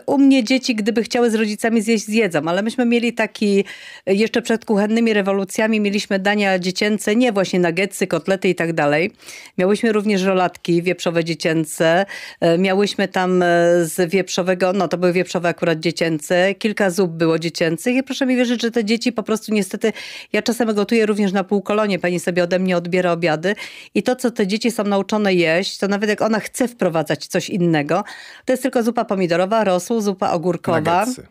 [SPEAKER 2] U mnie dzieci, gdyby chciały z rodzicami zjeść, zjedzą, ale myśmy mieli taki, jeszcze przed kuchennymi rewolucjami, mieliśmy dania dziecięce, nie właśnie nagetsy, kotlety i tak dalej. Miałyśmy również rolatki wieprzowe dziecięce, e, miałyśmy tam e, z wieprzowego, no to były wieprzowe akurat dziecięce, kilka zup było dziecięcych i proszę mi wierzyć, że te dzieci po prostu niestety, ja czasem gotuję również na półkolonie, pani sobie ode mnie odbiera obiady i to, co te dzieci są nauczone jeść, to nawet jak ona chce wprowadzać coś innego, to jest tylko zupa pomidorowa, kawa, rosół, zupa ogórkowa. Nuggetsy.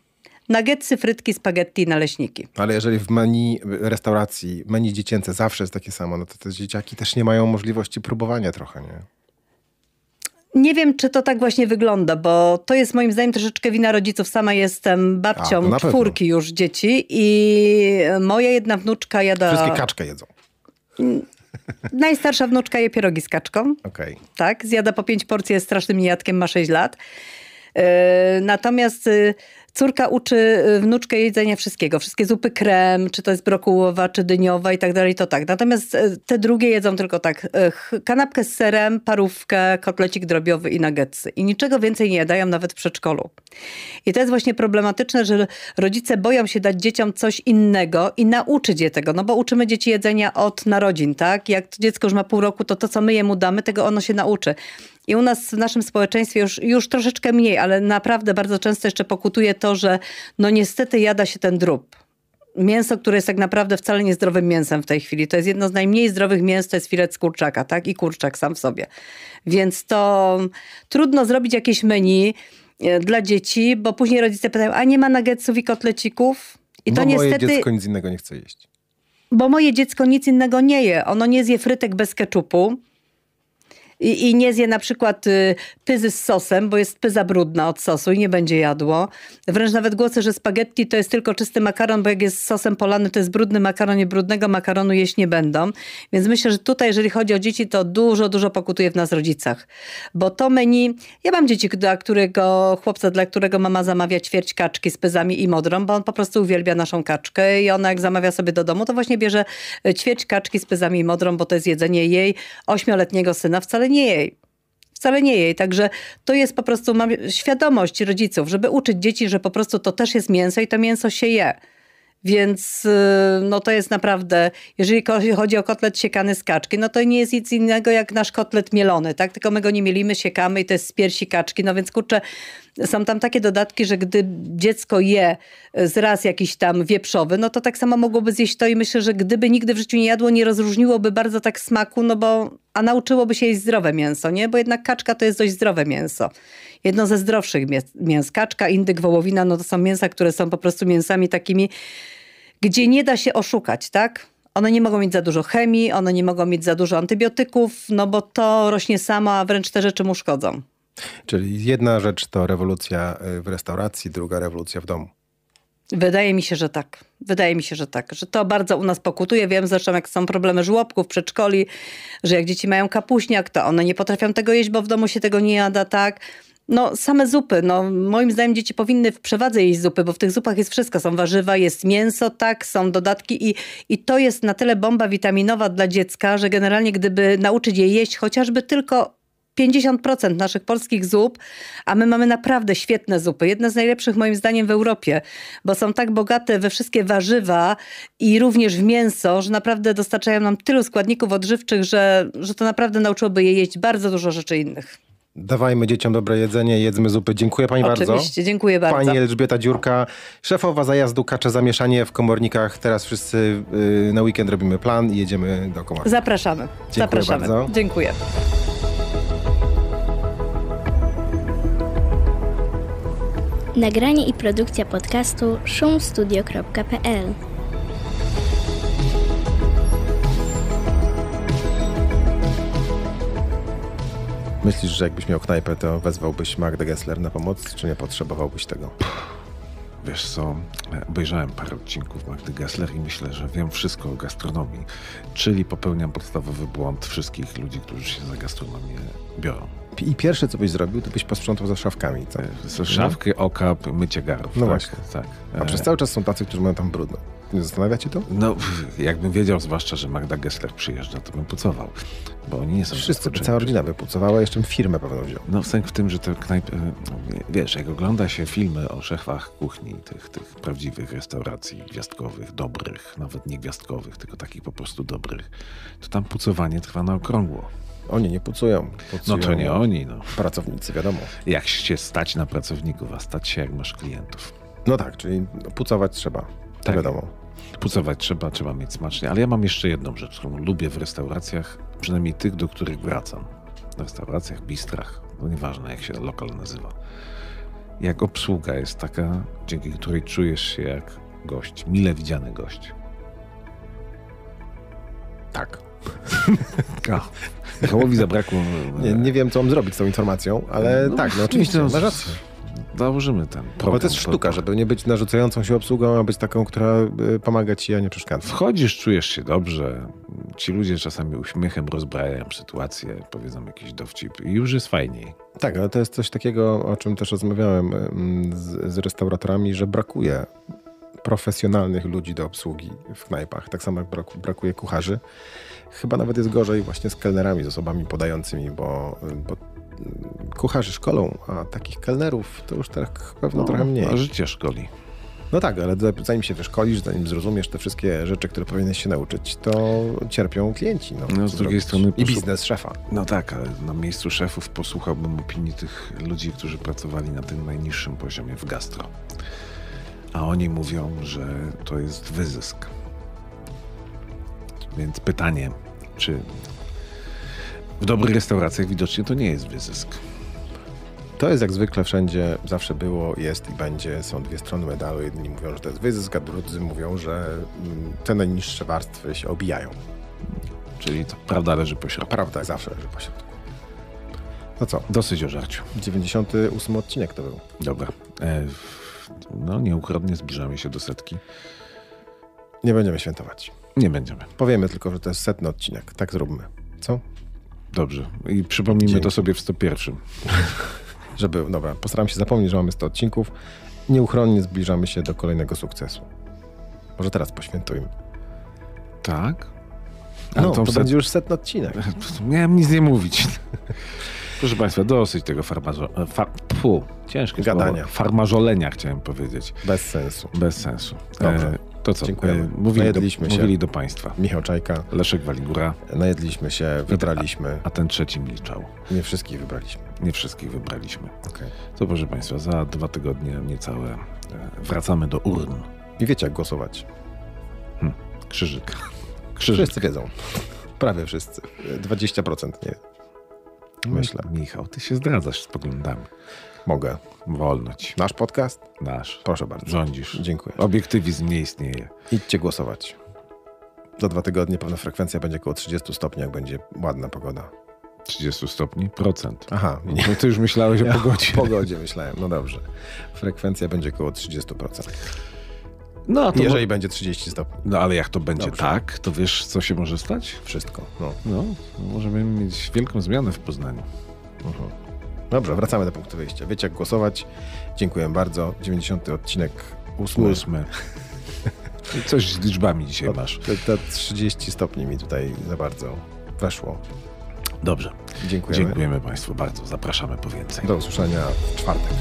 [SPEAKER 2] Nuggetsy, frytki, spaghetti i naleśniki.
[SPEAKER 1] Ale jeżeli w menu restauracji, menu dziecięce zawsze jest takie samo, no to te dzieciaki też nie mają możliwości próbowania trochę, nie?
[SPEAKER 2] Nie wiem, czy to tak właśnie wygląda, bo to jest moim zdaniem troszeczkę wina rodziców. Sama jestem babcią A, czwórki już dzieci i moja jedna wnuczka jada... Wszystkie kaczkę
[SPEAKER 1] jedzą. Mm.
[SPEAKER 2] Najstarsza wnuczka je pierogi z kaczką. Okay. Tak, zjada po pięć porcji, jest strasznym niejadkiem, ma sześć lat. Yy, natomiast y, córka uczy y, wnuczkę jedzenia wszystkiego. Wszystkie zupy krem, czy to jest brokułowa, czy dyniowa i tak dalej, to tak. Natomiast y, te drugie jedzą tylko tak. Kanapkę z serem, parówkę, kotlecik drobiowy i nuggetsy. I niczego więcej nie dają nawet w przedszkolu. I to jest właśnie problematyczne, że rodzice boją się dać dzieciom coś innego i nauczyć je tego. No bo uczymy dzieci jedzenia od narodzin, tak? Jak dziecko już ma pół roku, to to, co my jemu damy, tego ono się nauczy. I u nas w naszym społeczeństwie już, już troszeczkę mniej, ale naprawdę bardzo często jeszcze pokutuje to, że no niestety jada się ten drób mięso, które jest tak naprawdę wcale niezdrowym mięsem w tej chwili. To jest jedno z najmniej zdrowych mięs, to jest filet z kurczaka, tak? I kurczak sam w sobie. Więc to mm, trudno zrobić jakieś menu e, dla dzieci, bo później rodzice pytają, a nie ma nuggetsów i kotlecików? I to bo niestety... moje dziecko nic
[SPEAKER 1] innego nie chce jeść.
[SPEAKER 2] Bo moje dziecko nic innego nie je. Ono nie zje frytek bez keczupu i, i nie zje na przykład y, pyzy z sosem, bo jest pyza brudna od sosu i nie będzie jadło. Wręcz nawet głosy, że spaghetti to jest tylko czysty makaron, bo jak jest sosem polany, to jest brudny makaron, nie brudnego makaronu jeść nie będą. Więc myślę, że tutaj, jeżeli chodzi o dzieci, to dużo, dużo pokutuje w nas rodzicach. Bo to menu, ja mam dzieci, dla którego, chłopca, dla którego mama zamawia ćwierć kaczki z pyzami i modrą, bo on po prostu uwielbia naszą kaczkę i ona jak zamawia sobie do domu, to właśnie bierze y, ćwierć kaczki z pyzami i modrą, bo to jest jedzenie jej ośmioletniego syna. Wcale nie jej. Wcale nie jej. Także to jest po prostu, mam świadomość rodziców, żeby uczyć dzieci, że po prostu to też jest mięso i to mięso się je. Więc y, no to jest naprawdę, jeżeli chodzi o kotlet siekany z kaczki, no to nie jest nic innego jak nasz kotlet mielony, tak? Tylko my go nie mielimy, siekamy i to jest z piersi kaczki. No więc kurczę, są tam takie dodatki, że gdy dziecko je y, z raz jakiś tam wieprzowy, no to tak samo mogłoby zjeść to i myślę, że gdyby nigdy w życiu nie jadło, nie rozróżniłoby bardzo tak smaku, no bo, a nauczyłoby się jeść zdrowe mięso, nie? Bo jednak kaczka to jest dość zdrowe mięso jedno ze zdrowszych mięs. Mięskaczka, indyk, wołowina, no to są mięsa, które są po prostu mięsami takimi, gdzie nie da się oszukać, tak? One nie mogą mieć za dużo chemii, one nie mogą mieć za dużo antybiotyków, no bo to rośnie sama, wręcz te rzeczy mu szkodzą.
[SPEAKER 1] Czyli jedna rzecz to rewolucja y, w restauracji, druga rewolucja w domu.
[SPEAKER 2] Wydaje mi się, że tak. Wydaje mi się, że tak. Że to bardzo u nas pokutuje. Wiem zresztą, jak są problemy żłobków, przedszkoli, że jak dzieci mają kapuśniak, to one nie potrafią tego jeść, bo w domu się tego nie jada, tak? No, same zupy. No, moim zdaniem dzieci powinny w przewadze jeść zupy, bo w tych zupach jest wszystko. Są warzywa, jest mięso, tak, są dodatki i, i to jest na tyle bomba witaminowa dla dziecka, że generalnie gdyby nauczyć je jeść chociażby tylko 50% naszych polskich zup, a my mamy naprawdę świetne zupy. Jedne z najlepszych moim zdaniem w Europie, bo są tak bogate we wszystkie warzywa i również w mięso, że naprawdę dostarczają nam tylu składników odżywczych, że, że to naprawdę nauczyłoby je jeść bardzo dużo rzeczy innych.
[SPEAKER 1] Dawajmy dzieciom dobre jedzenie, jedzmy zupy. Dziękuję pani Oczywiście, bardzo. Oczywiście, dziękuję bardzo. Pani Elżbieta Dziurka, szefowa zajazdu Kacze Zamieszanie w Komornikach. Teraz wszyscy yy, na weekend robimy plan i jedziemy do Komornika.
[SPEAKER 2] Zapraszamy. Dziękuję Zapraszamy. Bardzo. Dziękuję. Nagranie i produkcja podcastu szumstudio.pl
[SPEAKER 1] Myślisz, że jakbyś miał knajpę, to wezwałbyś Magdę Gessler na pomoc, czy nie potrzebowałbyś tego? Wiesz co, obejrzałem parę odcinków Magdy Gessler i myślę, że wiem wszystko o gastronomii, czyli popełniam podstawowy błąd wszystkich ludzi, którzy się za gastronomię biorą. I pierwsze, co byś zrobił, to byś posprzątał za szafkami, co? E, szafki, okap, mycie garów. No tak, właśnie. Tak. A przez e, cały czas są tacy, którzy mają tam brudno. Nie zastanawia cię to? No, jakbym wiedział, zwłaszcza, że Magda Gessler przyjeżdża, to bym pucował. Bo oni nie są Wszyscy, cała rodzina by pucowała, jeszcze firmę pewno wziął. No, sęk w tym, że to knajp... E, wiesz, jak ogląda się filmy o szefach kuchni, tych, tych prawdziwych restauracji gwiazdkowych, dobrych, nawet nie gwiazdkowych, tylko takich po prostu dobrych, to tam pucowanie trwa na okrągło. Oni nie pucują. pucują. No to nie oni, no. Pracownicy, wiadomo. Jak się stać na pracowników, a stać się jak masz klientów. No tak, czyli pucować trzeba tak. wiadomo. Pucować trzeba, trzeba mieć smacznie, ale ja mam jeszcze jedną rzecz, którą lubię w restauracjach, przynajmniej tych, do których wracam. W restauracjach, bistrach, no nieważne jak się lokal nazywa. Jak obsługa jest taka, dzięki której czujesz się jak gość, mile widziany gość. Tak. Michałowi zabrakło. Nie, nie wiem, co mam zrobić z tą informacją, ale no, tak, no oczywiście. No, masz rację. Założymy ten program. Bo to jest sztuka, żeby nie być narzucającą się obsługą, a być taką, która y, pomaga ci, a nie przeszkadza. Wchodzisz, czujesz się dobrze. Ci ludzie czasami uśmiechem rozbrajają sytuację, powiedzą jakiś dowcip i już jest fajniej. Tak, ale to jest coś takiego, o czym też rozmawiałem y, z, z restauratorami, że brakuje profesjonalnych ludzi do obsługi w knajpach. Tak samo jak brakuje kucharzy. Chyba nawet jest gorzej właśnie z kelnerami, z osobami podającymi, bo, y, bo kucharzy szkolą, a takich kelnerów to już tak pewno no, trochę mniej. A życie szkoli. No tak, ale zanim się wyszkolisz, zanim zrozumiesz te wszystkie rzeczy, które powinieneś się nauczyć, to cierpią klienci. No, no z drugiej zrobić? strony... I biznes szefa. No tak, ale na miejscu szefów posłuchałbym opinii tych ludzi, którzy pracowali na tym najniższym poziomie w gastro. A oni mówią, że to jest wyzysk. Więc pytanie, czy w dobrych restauracjach widocznie to nie jest wyzysk. To jest jak zwykle wszędzie, zawsze było, jest i będzie. Są dwie strony medalu. Jedni mówią, że to jest wyzysk, a drudzy mówią, że mm, te najniższe warstwy się obijają. Czyli to prawda leży po środku. Prawda zawsze leży po środku. No co? Dosyć o żarciu. 98 odcinek to był. Dobra. E, no nieuchronnie zbliżamy się do setki. Nie będziemy świętować. Nie będziemy. Powiemy tylko, że to jest setny odcinek. Tak zróbmy. Co? Dobrze. I przypomnijmy Dzięki. to sobie w 101. Żeby, był. Dobra, postaram się zapomnieć, że mamy 100 odcinków. Nieuchronnie zbliżamy się do kolejnego sukcesu. Może teraz poświętujmy. Tak? A no, to set... będzie już setny odcinek. Miałem nic nie mówić. Proszę Państwa, dosyć tego farmazo... E, fa... Pfu, ciężkie Gadania. Słowo. Farmażolenia chciałem powiedzieć. Bez sensu. Bez sensu. Dobrze. E, to co? Dziękujemy. E, mówili, najedliśmy do, się. mówili do Państwa. Michał Czajka. Leszek Waligura. Najedliśmy się, wybraliśmy. A, a, ten trzeci milczał. Nie wszystkich wybraliśmy. Nie wszystkich wybraliśmy. Okay. To proszę Państwa, za dwa tygodnie niecałe e, wracamy do urn. I wiecie jak głosować. Hmm. Krzyżyk. Krzyżyk. Wszyscy wiedzą. Prawie wszyscy. 20% e, nie. No, Myślę. Michał, ty się zdradzasz z poglądami mogę wolność. Nasz podcast? Nasz. Proszę bardzo. Rządzisz. Dziękuję. Obiektywizm nie istnieje. Idźcie głosować. Za dwa tygodnie pewna frekwencja będzie około 30 stopni, jak będzie ładna pogoda. 30 stopni? Procent. Aha. Nie. No ty już myślałeś ja o pogodzie. O pogodzie myślałem, no dobrze. Frekwencja będzie około 30%.
[SPEAKER 2] No, to Jeżeli bo...
[SPEAKER 1] będzie 30 stopni. No ale jak to będzie Dobrze. tak, to wiesz, co się może stać? Wszystko. No. no, no możemy mieć wielką zmianę w Poznaniu. Uh mhm. -huh. Dobrze, wracamy do punktu wyjścia. Wiecie, jak głosować. Dziękuję bardzo. 90. odcinek 8. 8. Coś z liczbami dzisiaj masz. Te, te 30 stopni mi tutaj za bardzo weszło. Dobrze. Dziękujemy. Dziękujemy Państwu bardzo. Zapraszamy po więcej. Do usłyszenia w czwartek.